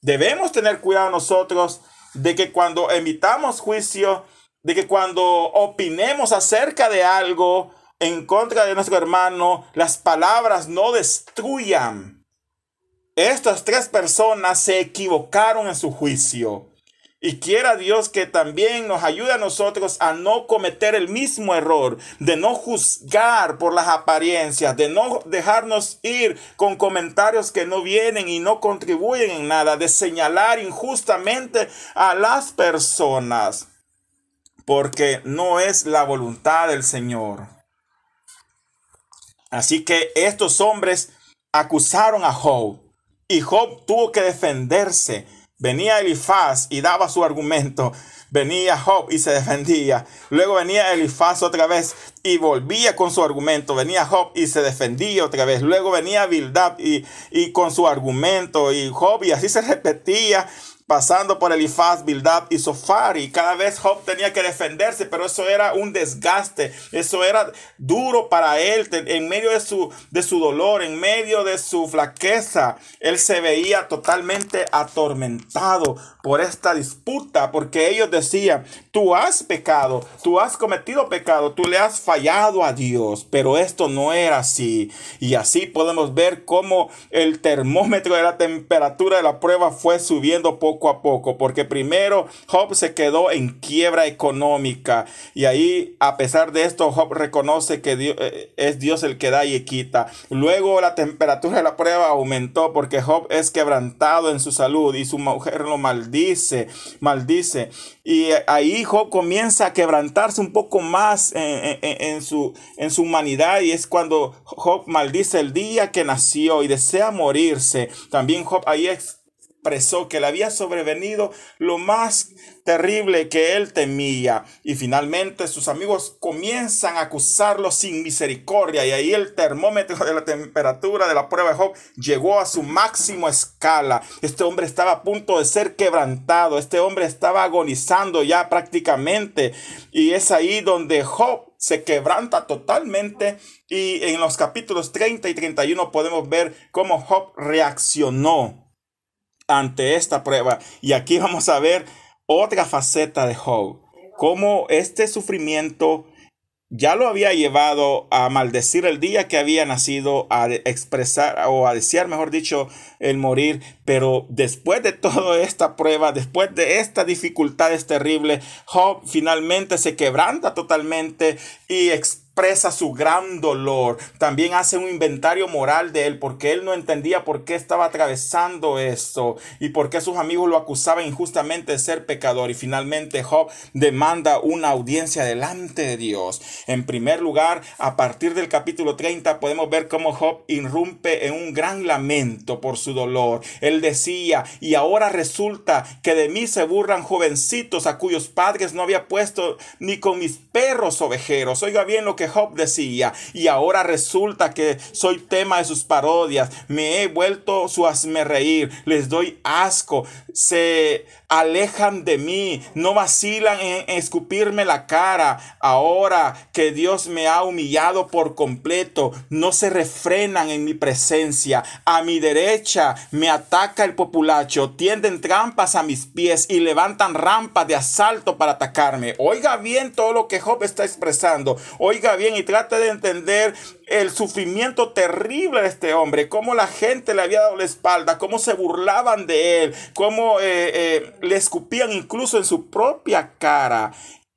[SPEAKER 1] Debemos tener cuidado nosotros de que cuando emitamos juicio, de que cuando opinemos acerca de algo, en contra de nuestro hermano, las palabras no destruyan. Estas tres personas se equivocaron en su juicio. Y quiera Dios que también nos ayude a nosotros a no cometer el mismo error, de no juzgar por las apariencias, de no dejarnos ir con comentarios que no vienen y no contribuyen en nada, de señalar injustamente a las personas, porque no es la voluntad del Señor. Así que estos hombres acusaron a Job y Job tuvo que defenderse. Venía Elifaz y daba su argumento. Venía Job y se defendía. Luego venía Elifaz otra vez y volvía con su argumento. Venía Job y se defendía otra vez. Luego venía Bildad y, y con su argumento. Y Job y así se repetía pasando por Elifaz, Bildad y Sofari. Cada vez Job tenía que defenderse, pero eso era un desgaste, eso era duro para él. En medio de su, de su dolor, en medio de su flaqueza, él se veía totalmente atormentado por esta disputa, porque ellos decían, tú has pecado, tú has cometido pecado, tú le has fallado a Dios, pero esto no era así. Y así podemos ver cómo el termómetro de la temperatura de la prueba fue subiendo poco poco a poco, porque primero Job se quedó en quiebra económica y ahí a pesar de esto Job reconoce que eh, es Dios el que da y quita. Luego la temperatura de la prueba aumentó porque Job es quebrantado en su salud y su mujer lo maldice, maldice. Y eh, ahí Job comienza a quebrantarse un poco más en, su, en su humanidad y es cuando Job maldice el día que nació y desea morirse. También Job ahí que le había sobrevenido lo más terrible que él temía. Y finalmente sus amigos comienzan a acusarlo sin misericordia. Y ahí el termómetro de la temperatura de la prueba de Job llegó a su máximo escala. Este hombre estaba a punto de ser quebrantado. Este hombre estaba agonizando ya prácticamente. Y es ahí donde Job se quebranta totalmente y en los capítulos 30 y 31 podemos ver cómo Job reaccionó ante esta prueba. Y aquí vamos a ver otra faceta de Job, cómo este sufrimiento ya lo había llevado a maldecir el día que había nacido, a expresar o a desear, mejor dicho, el morir, pero después de toda esta prueba, después de estas dificultades terribles, Job finalmente se quebranta totalmente y expresa expresa su gran dolor. También hace un inventario moral de él porque él no entendía por qué estaba atravesando esto y por qué sus amigos lo acusaban injustamente de ser pecador. Y finalmente Job demanda una audiencia delante de Dios. En primer lugar, a partir del capítulo 30 podemos ver cómo Job irrumpe en un gran lamento por su dolor. Él decía, y ahora resulta que de mí se burlan jovencitos a cuyos padres no había puesto ni con mis perros ovejeros. Oiga bien lo que que Job decía, y ahora resulta que soy tema de sus parodias, me he vuelto su asmerreír, reír, les doy asco, se alejan de mí, no vacilan en escupirme la cara. Ahora que Dios me ha humillado por completo, no se refrenan en mi presencia. A mi derecha me ataca el populacho, tienden trampas a mis pies y levantan rampas de asalto para atacarme. Oiga bien todo lo que Job está expresando. Oiga bien y trate de entender el sufrimiento terrible de este hombre, cómo la gente le había dado la espalda, cómo se burlaban de él, cómo eh, eh, le escupían incluso en su propia cara.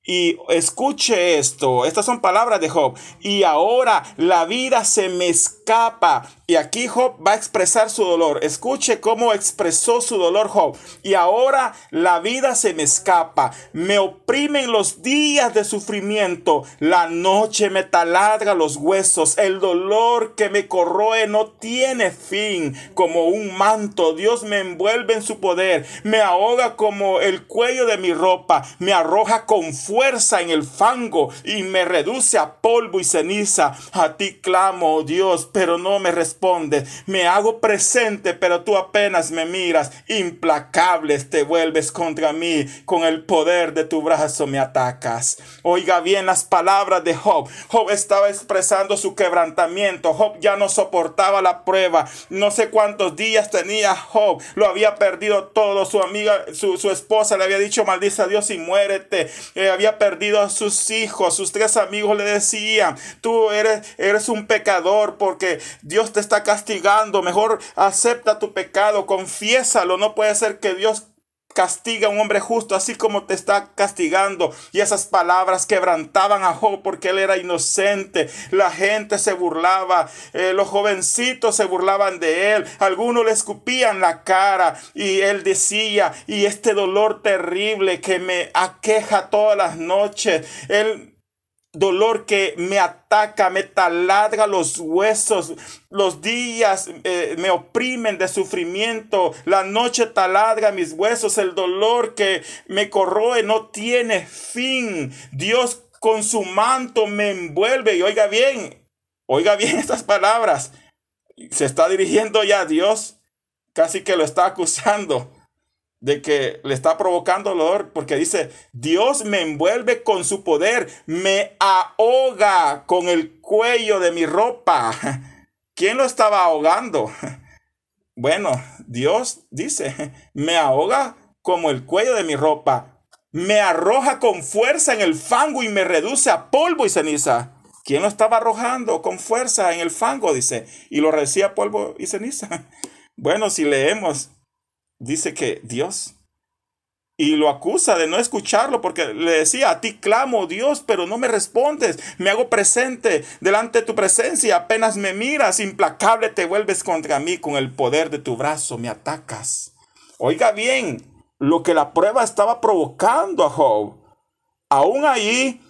[SPEAKER 1] Y escuche esto, estas son palabras de Job. Y ahora la vida se me escapa, y aquí Job va a expresar su dolor. Escuche cómo expresó su dolor Job. Y ahora la vida se me escapa. Me oprimen los días de sufrimiento. La noche me taladra los huesos. El dolor que me corroe no tiene fin. Como un manto, Dios me envuelve en su poder. Me ahoga como el cuello de mi ropa. Me arroja con fuerza en el fango y me reduce a polvo y ceniza. A ti clamo, oh Dios, pero no me respondes. Me hago presente, pero tú apenas me miras. Implacables te vuelves contra mí. Con el poder de tu brazo me atacas. Oiga bien las palabras de Job. Job estaba expresando su quebrantamiento. Job ya no soportaba la prueba. No sé cuántos días tenía Job. Lo había perdido todo. Su amiga, su, esposa le había dicho, maldice a Dios y muérete. Eh, había perdido a sus hijos. Sus tres amigos le decían, tú eres, eres un pecador porque Dios te está castigando. Mejor acepta tu pecado, confiésalo. No puede ser que Dios castiga a un hombre justo así como te está castigando. Y esas palabras quebrantaban a Job porque él era inocente. La gente se burlaba, eh, los jovencitos se burlaban de él, algunos le escupían la cara y él decía, y este dolor terrible que me aqueja todas las noches, él dolor que me ataca, me taladra los huesos, los días eh, me oprimen de sufrimiento, la noche taladra mis huesos, el dolor que me corroe no tiene fin. Dios con su manto me envuelve y oiga bien, oiga bien estas palabras. Se está dirigiendo ya a Dios, casi que lo está acusando de que le está provocando dolor, porque dice, Dios me envuelve con su poder, me ahoga con el cuello de mi ropa. ¿Quién lo estaba ahogando? Bueno, Dios dice, me ahoga como el cuello de mi ropa, me arroja con fuerza en el fango y me reduce a polvo y ceniza. ¿Quién lo estaba arrojando con fuerza en el fango? Dice, y lo reducía a polvo y ceniza. Bueno, si leemos dice que Dios y lo acusa de no escucharlo porque le decía, a ti clamo Dios, pero no me respondes, me hago presente delante de tu presencia, apenas me miras, implacable te vuelves contra mí, con el poder de tu brazo me atacas. Oiga bien, lo que la prueba estaba provocando a Job, aún allí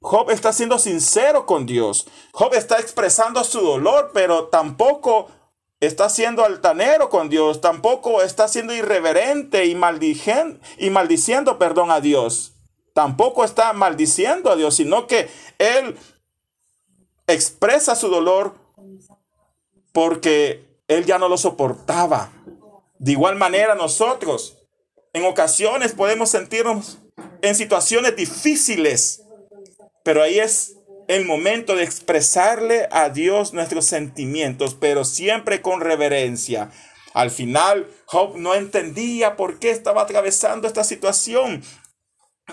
[SPEAKER 1] Job está siendo sincero con Dios, Job está expresando su dolor, pero tampoco está siendo altanero con Dios, tampoco está siendo irreverente y, y maldiciendo perdón, a Dios. Tampoco está maldiciendo a Dios, sino que Él expresa su dolor porque Él ya no lo soportaba. De igual manera nosotros en ocasiones podemos sentirnos en situaciones difíciles, pero ahí es el momento de expresarle a Dios nuestros sentimientos, pero siempre con reverencia. Al final, Job no entendía por qué estaba atravesando esta situación.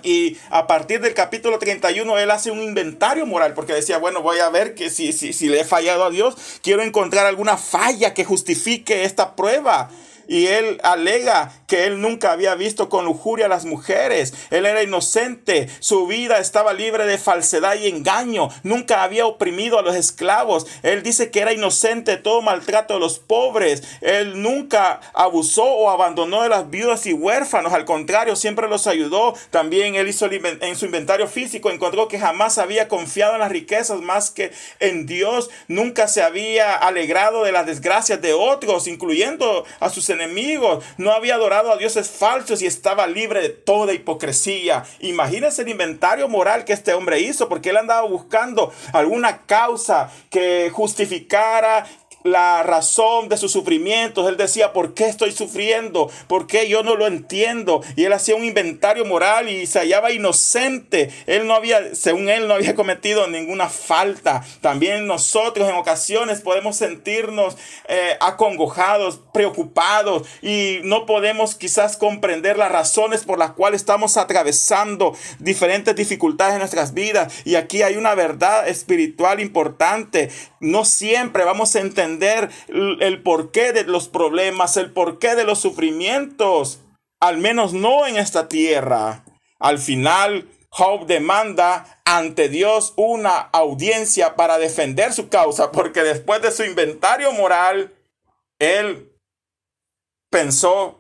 [SPEAKER 1] Y a partir del capítulo 31, él hace un inventario moral, porque decía, bueno, voy a ver que si, si, si le he fallado a Dios, quiero encontrar alguna falla que justifique esta prueba y él alega que él nunca había visto con lujuria a las mujeres. Él era inocente, su vida estaba libre de falsedad y engaño, nunca había oprimido a los esclavos. Él dice que era inocente todo maltrato de los pobres. Él nunca abusó o abandonó de las viudas y huérfanos, al contrario, siempre los ayudó. También él hizo en su inventario físico encontró que jamás había confiado en las riquezas más que en Dios, nunca se había alegrado de las desgracias de otros, incluyendo a sus enemigos, no había adorado a dioses falsos y estaba libre de toda hipocresía. Imagínense el inventario moral que este hombre hizo, porque él andaba buscando alguna causa que justificara, la razón de sus sufrimientos. Él decía, ¿por qué estoy sufriendo? ¿Por qué yo no lo entiendo? Y él hacía un inventario moral y se hallaba inocente. Él no había, según él, no había cometido ninguna falta. También nosotros en ocasiones podemos sentirnos eh, acongojados, preocupados y no podemos quizás comprender las razones por las cuales estamos atravesando diferentes dificultades en nuestras vidas. Y aquí hay una verdad espiritual importante. No siempre vamos a entender el porqué de los problemas, el porqué de los sufrimientos, al menos no en esta tierra. Al final, Job demanda ante Dios una audiencia para defender su causa, porque después de su inventario moral, él pensó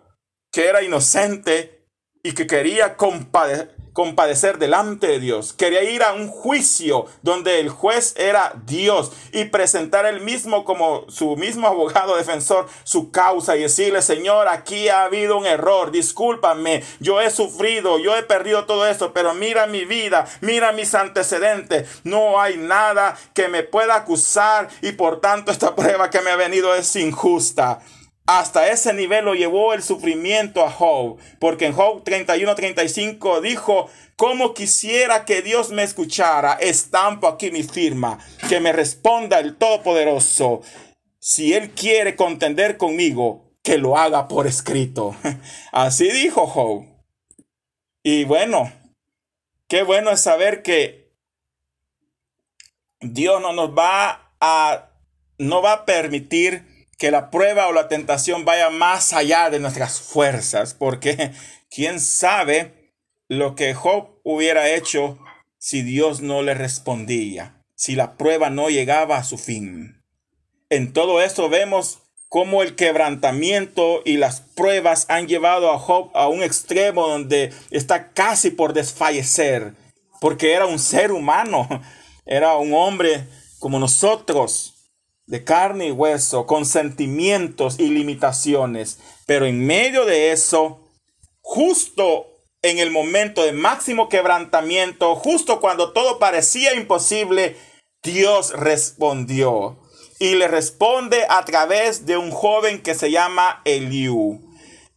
[SPEAKER 1] que era inocente y que quería compadecer, compadecer delante de Dios. Quería ir a un juicio donde el juez era Dios y presentar el mismo como su mismo abogado defensor su causa y decirle, Señor, aquí ha habido un error, discúlpame, yo he sufrido, yo he perdido todo esto, pero mira mi vida, mira mis antecedentes, no hay nada que me pueda acusar y por tanto esta prueba que me ha venido es injusta. Hasta ese nivel lo llevó el sufrimiento a Job, porque en Job 31-35 dijo, Como quisiera que Dios me escuchara? Estampo aquí mi firma, que me responda el Todopoderoso. Si Él quiere contender conmigo, que lo haga por escrito. Así dijo Job. Y bueno, qué bueno es saber que Dios no nos va a, no va a permitir que la prueba o la tentación vaya más allá de nuestras fuerzas, porque quién sabe lo que Job hubiera hecho si Dios no le respondía, si la prueba no llegaba a su fin. En todo esto vemos cómo el quebrantamiento y las pruebas han llevado a Job a un extremo donde está casi por desfallecer, porque era un ser humano, era un hombre como nosotros, de carne y hueso, con sentimientos y limitaciones. Pero en medio de eso, justo en el momento de máximo quebrantamiento, justo cuando todo parecía imposible, Dios respondió. Y le responde a través de un joven que se llama Eliú.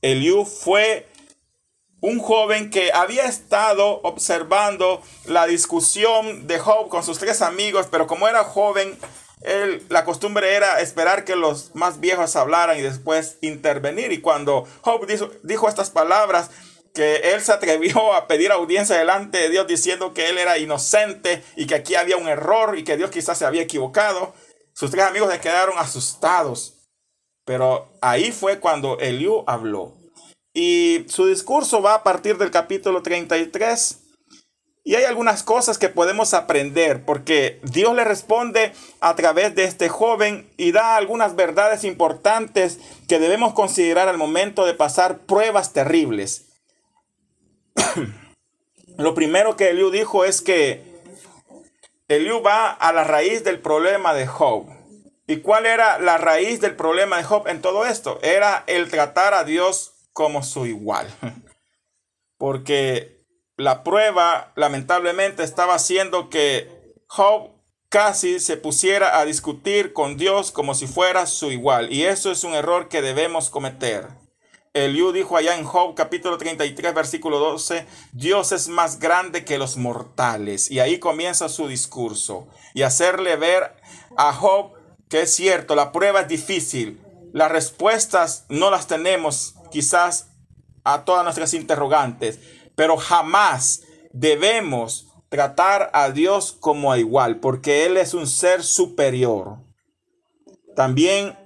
[SPEAKER 1] Eliú fue un joven que había estado observando la discusión de Job con sus tres amigos, pero como era joven, la costumbre era esperar que los más viejos hablaran y después intervenir. Y cuando Job dijo, estas palabras, que él se atrevió a pedir audiencia delante de Dios diciendo que él era inocente y que aquí había un error y que Dios quizás se había equivocado, sus tres amigos se quedaron asustados. Pero ahí fue cuando Eliú habló. Y su discurso va a partir del capítulo 33 y hay algunas cosas que podemos aprender porque Dios le responde a través de este joven y da algunas verdades importantes que debemos considerar al momento de pasar pruebas terribles. Lo primero que Eliú dijo es que Eliú va a la raíz del problema de Job. ¿Y cuál era la raíz del problema de Job en todo esto? Era el tratar a Dios como su igual. Porque la prueba lamentablemente estaba haciendo que Job casi se pusiera a discutir con Dios como si fuera su igual. Y eso es un error que debemos cometer. Eliú dijo allá en Job capítulo 33 versículo 12, Dios es más grande que los mortales. Y ahí comienza su discurso y hacerle ver a Job que es cierto, la prueba es difícil. Las respuestas no las tenemos quizás a todas nuestras interrogantes, pero jamás debemos tratar a Dios como a igual, porque Él es un ser superior. También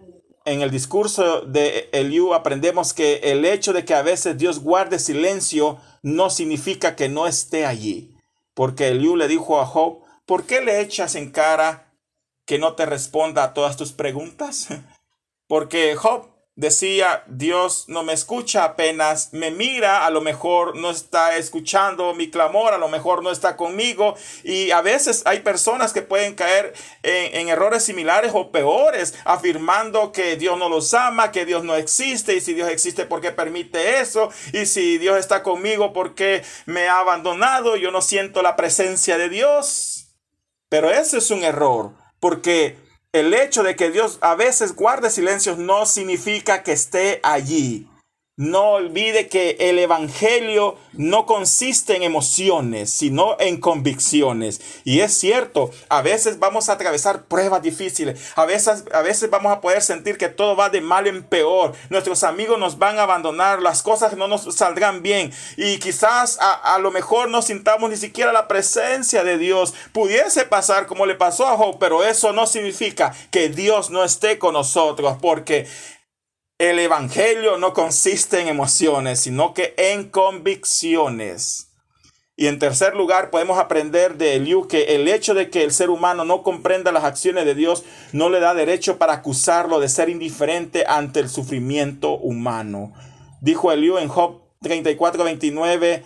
[SPEAKER 1] en el discurso de Eliú aprendemos que el hecho de que a veces Dios guarde silencio no significa que no esté allí. Porque Eliú le dijo a Job, ¿por qué le echas en cara que no te responda a todas tus preguntas? Porque Job decía, Dios no me escucha apenas, me mira, a lo mejor no está escuchando mi clamor, a lo mejor no está conmigo. Y a veces hay personas que pueden caer en, errores similares o peores, afirmando que Dios no los ama, que Dios no existe, y si Dios existe, ¿por qué permite eso? Y si Dios está conmigo, ¿por qué me ha abandonado? Yo no siento la presencia de Dios. Pero ese es un error, porque el hecho de que Dios a veces guarde silencios no significa que esté allí. No olvide que el Evangelio no consiste en emociones, sino en convicciones. Y es cierto, a veces vamos a atravesar pruebas difíciles, a veces, a veces vamos a poder sentir que todo va de mal en peor, nuestros amigos nos van a abandonar, las cosas no nos saldrán bien y quizás a, a lo mejor no sintamos ni siquiera la presencia de Dios. Pudiese pasar como le pasó a Job, pero eso no significa que Dios no esté con nosotros, porque el Evangelio no consiste en emociones, sino que en convicciones. Y en tercer lugar, podemos aprender de Eliú que el hecho de que el ser humano no comprenda las acciones de Dios no le da derecho para acusarlo de ser indiferente ante el sufrimiento humano. Dijo Eliú en Job 34:29,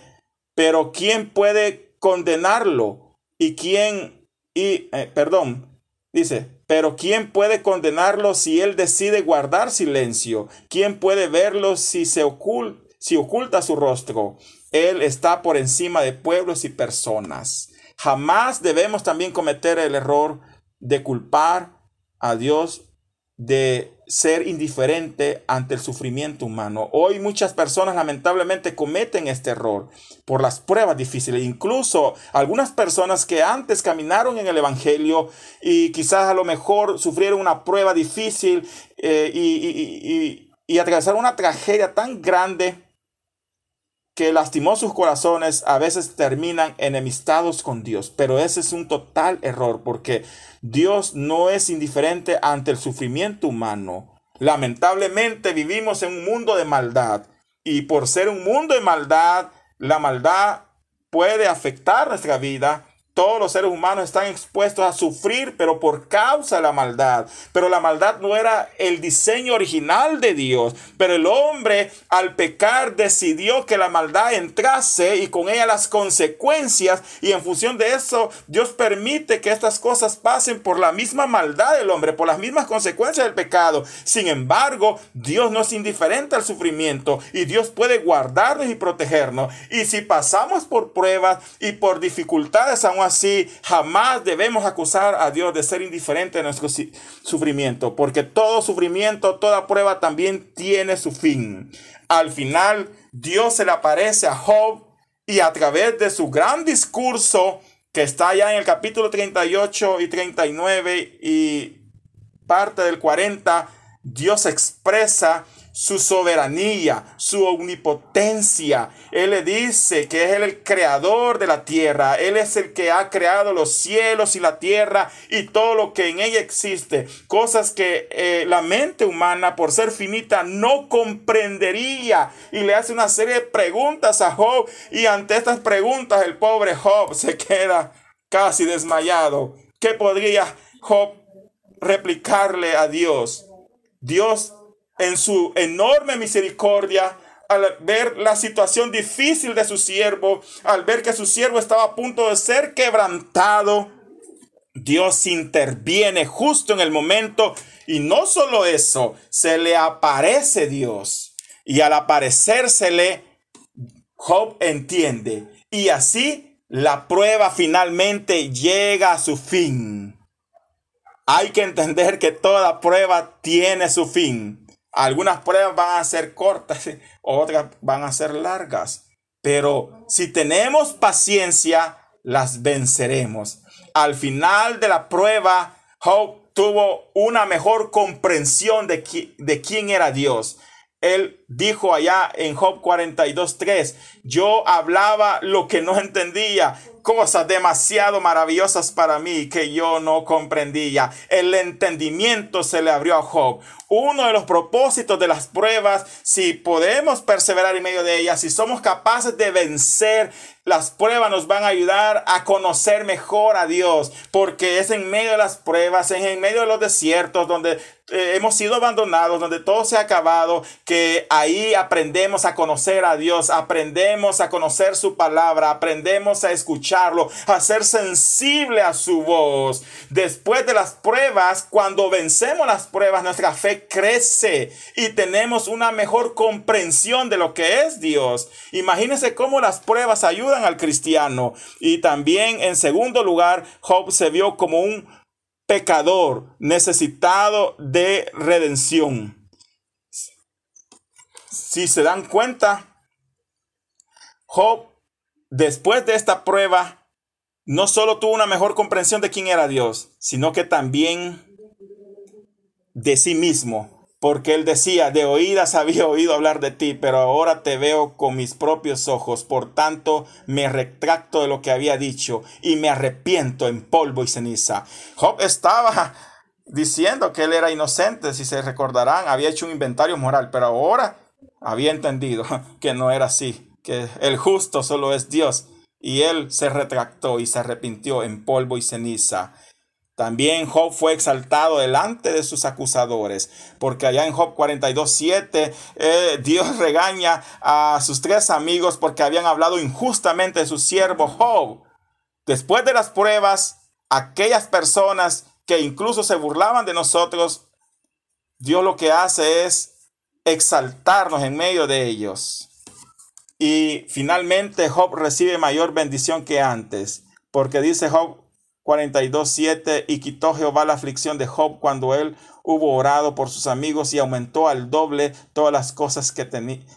[SPEAKER 1] pero ¿quién puede condenarlo? ¿Y quién? Y, eh, perdón, dice, pero ¿quién puede condenarlo si él decide guardar silencio? ¿Quién puede verlo si se oculta, oculta su rostro? Él está por encima de pueblos y personas. Jamás debemos también cometer el error de culpar a Dios de ser indiferente ante el sufrimiento humano. Hoy muchas personas lamentablemente cometen este error por las pruebas difíciles. Incluso algunas personas que antes caminaron en el Evangelio y quizás a lo mejor sufrieron una prueba difícil eh, y, y, y atravesaron una tragedia tan grande que lastimó sus corazones a veces terminan enemistados con Dios, pero ese es un total error porque Dios no es indiferente ante el sufrimiento humano. Lamentablemente vivimos en un mundo de maldad y por ser un mundo de maldad, la maldad puede afectar nuestra vida todos los seres humanos están expuestos a sufrir, pero por causa de la maldad. Pero la maldad no era el diseño original de Dios. Pero el hombre al pecar decidió que la maldad entrase y con ella las consecuencias. Y en función de eso, Dios permite que estas cosas pasen por la misma maldad del hombre, por las mismas consecuencias del pecado. Sin embargo, Dios no es indiferente al sufrimiento y Dios puede guardarnos y protegernos. Y si pasamos por pruebas y por dificultades aún así, jamás debemos acusar a Dios de ser indiferente a nuestro sufrimiento, porque todo sufrimiento, toda prueba también tiene su fin. Al final, Dios se le aparece a Job y a través de su gran discurso, que está allá en el capítulo 38 y 39 y parte del 40, Dios expresa su soberanía, su omnipotencia. Él le dice que es el creador de la tierra. Él es el que ha creado los cielos y la tierra y todo lo que en ella existe. Cosas que eh, la mente humana, por ser finita, no comprendería. Y le hace una serie de preguntas a Job. Y ante estas preguntas, el pobre Job se queda casi desmayado. ¿Qué podría Job replicarle a Dios? Dios en su enorme misericordia, al ver la situación difícil de su siervo, al ver que su siervo estaba a punto de ser quebrantado, Dios interviene justo en el momento y no solo eso, se le aparece Dios y al aparecérsele, Job entiende y así la prueba finalmente llega a su fin. Hay que entender que toda prueba tiene su fin. Algunas pruebas van a ser cortas, otras van a ser largas. Pero si tenemos paciencia, las venceremos. Al final de la prueba, Job tuvo una mejor comprensión de, quién era Dios. Él dijo allá en Job 42.3, yo hablaba lo que no entendía, cosas demasiado maravillosas para mí que yo no comprendía. El entendimiento se le abrió a Job. Uno de los propósitos de las pruebas, si podemos perseverar en medio de ellas, si somos capaces de vencer las pruebas nos van a ayudar a conocer mejor a Dios, porque es en medio de las pruebas, es en medio de los desiertos donde eh, hemos sido abandonados, donde todo se ha acabado, que ahí aprendemos a conocer a Dios, aprendemos a conocer su palabra, aprendemos a escucharlo, a ser sensible a su voz. Después de las pruebas, cuando vencemos las pruebas, nuestra fe crece y tenemos una mejor comprensión de lo que es Dios. Imagínense cómo las pruebas ayudan al cristiano. Y también, en segundo lugar, Job se vio como un pecador necesitado de redención. Si se dan cuenta, Job, después de esta prueba, no solo tuvo una mejor comprensión de quién era Dios, sino que también de sí mismo porque él decía, de oídas había oído hablar de ti, pero ahora te veo con mis propios ojos, por tanto me retracto de lo que había dicho y me arrepiento en polvo y ceniza. Job estaba diciendo que él era inocente, si se recordarán, había hecho un inventario moral, pero ahora había entendido que no era así, que el justo solo es Dios, y él se retractó y se arrepintió en polvo y ceniza. También Job fue exaltado delante de sus acusadores, porque allá en Job 42.7 eh, Dios regaña a sus tres amigos porque habían hablado injustamente de su siervo Job. Después de las pruebas, aquellas personas que incluso se burlaban de nosotros, Dios lo que hace es exaltarnos en medio de ellos. Y finalmente Job recibe mayor bendición que antes, porque dice Job 42.7 y quitó Jehová la aflicción de Job cuando él hubo orado por sus amigos y aumentó al doble todas las cosas que,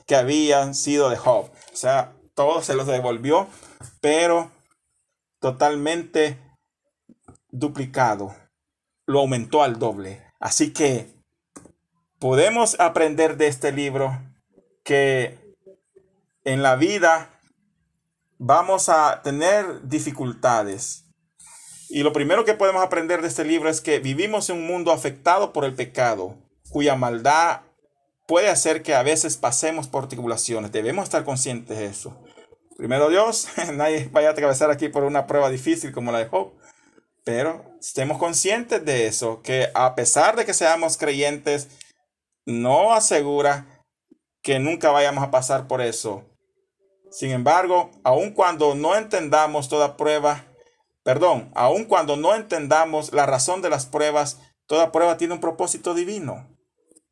[SPEAKER 1] que habían sido de Job. O sea, todo se los devolvió, pero totalmente duplicado. Lo aumentó al doble. Así que podemos aprender de este libro que en la vida vamos a tener dificultades y lo primero que podemos aprender de este libro es que vivimos en un mundo afectado por el pecado, cuya maldad puede hacer que a veces pasemos por tribulaciones. Debemos estar conscientes de eso. Primero Dios, nadie vaya a atravesar aquí por una prueba difícil como la de Job. Pero estemos conscientes de eso, que a pesar de que seamos creyentes, no asegura que nunca vayamos a pasar por eso. Sin embargo, aun cuando no entendamos toda prueba, Perdón, aun cuando no entendamos la razón de las pruebas, toda prueba tiene un propósito divino.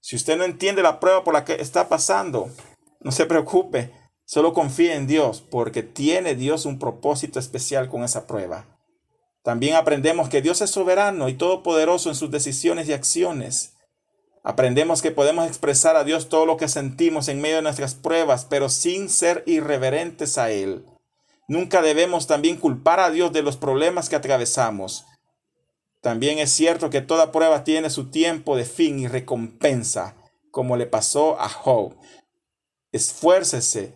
[SPEAKER 1] Si usted no entiende la prueba por la que está pasando, no se preocupe, solo confíe en Dios, porque tiene Dios un propósito especial con esa prueba. También aprendemos que Dios es soberano y todopoderoso en sus decisiones y acciones. Aprendemos que podemos expresar a Dios todo lo que sentimos en medio de nuestras pruebas, pero sin ser irreverentes a Él. Nunca debemos también culpar a Dios de los problemas que atravesamos. También es cierto que toda prueba tiene su tiempo de fin y recompensa, como le pasó a Job. Esfuércese,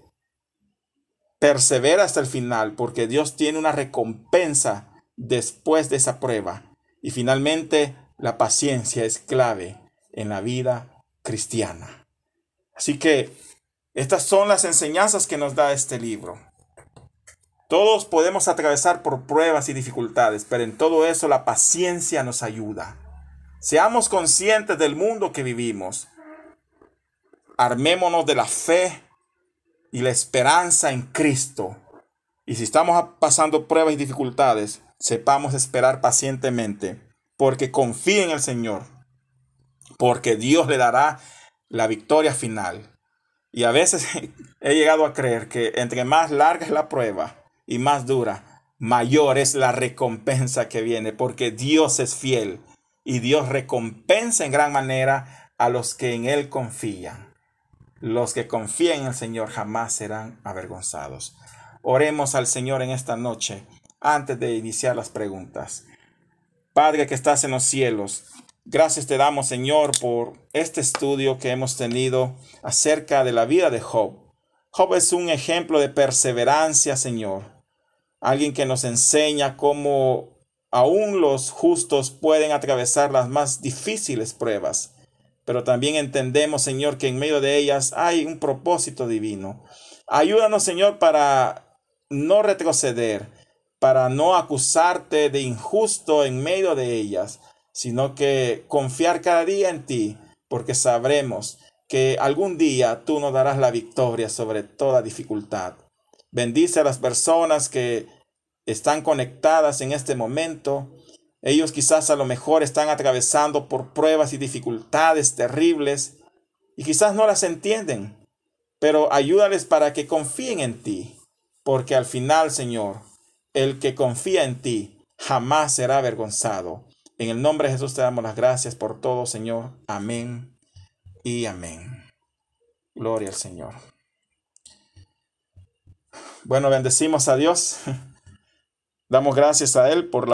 [SPEAKER 1] persevera hasta el final, porque Dios tiene una recompensa después de esa prueba. Y finalmente, la paciencia es clave en la vida cristiana. Así que estas son las enseñanzas que nos da este libro. Todos podemos atravesar por pruebas y dificultades, pero en todo eso la paciencia nos ayuda. Seamos conscientes del mundo que vivimos. Armémonos de la fe y la esperanza en Cristo. Y si estamos pasando pruebas y dificultades, sepamos esperar pacientemente, porque confíe en el Señor, porque Dios le dará la victoria final. Y a veces he llegado a creer que entre más larga es la prueba, y más dura, mayor es la recompensa que viene, porque Dios es fiel y Dios recompensa en gran manera a los que en Él confían. Los que confían en el Señor jamás serán avergonzados. Oremos al Señor en esta noche antes de iniciar las preguntas. Padre que estás en los cielos, gracias te damos Señor por este estudio que hemos tenido acerca de la vida de Job. Job es un ejemplo de perseverancia, Señor. Alguien que nos enseña cómo aún los justos pueden atravesar las más difíciles pruebas. Pero también entendemos, Señor, que en medio de ellas hay un propósito divino. Ayúdanos, Señor, para no retroceder, para no acusarte de injusto en medio de ellas, sino que confiar cada día en ti, porque sabremos que algún día tú nos darás la victoria sobre toda dificultad. Bendice a las personas que están conectadas en este momento. Ellos quizás a lo mejor están atravesando por pruebas y dificultades terribles y quizás no las entienden, pero ayúdales para que confíen en ti, porque al final, Señor, el que confía en ti jamás será avergonzado. En el nombre de Jesús te damos las gracias por todo, Señor. Amén y amén. Gloria al Señor. Bueno, bendecimos a Dios. Damos gracias a Él por la...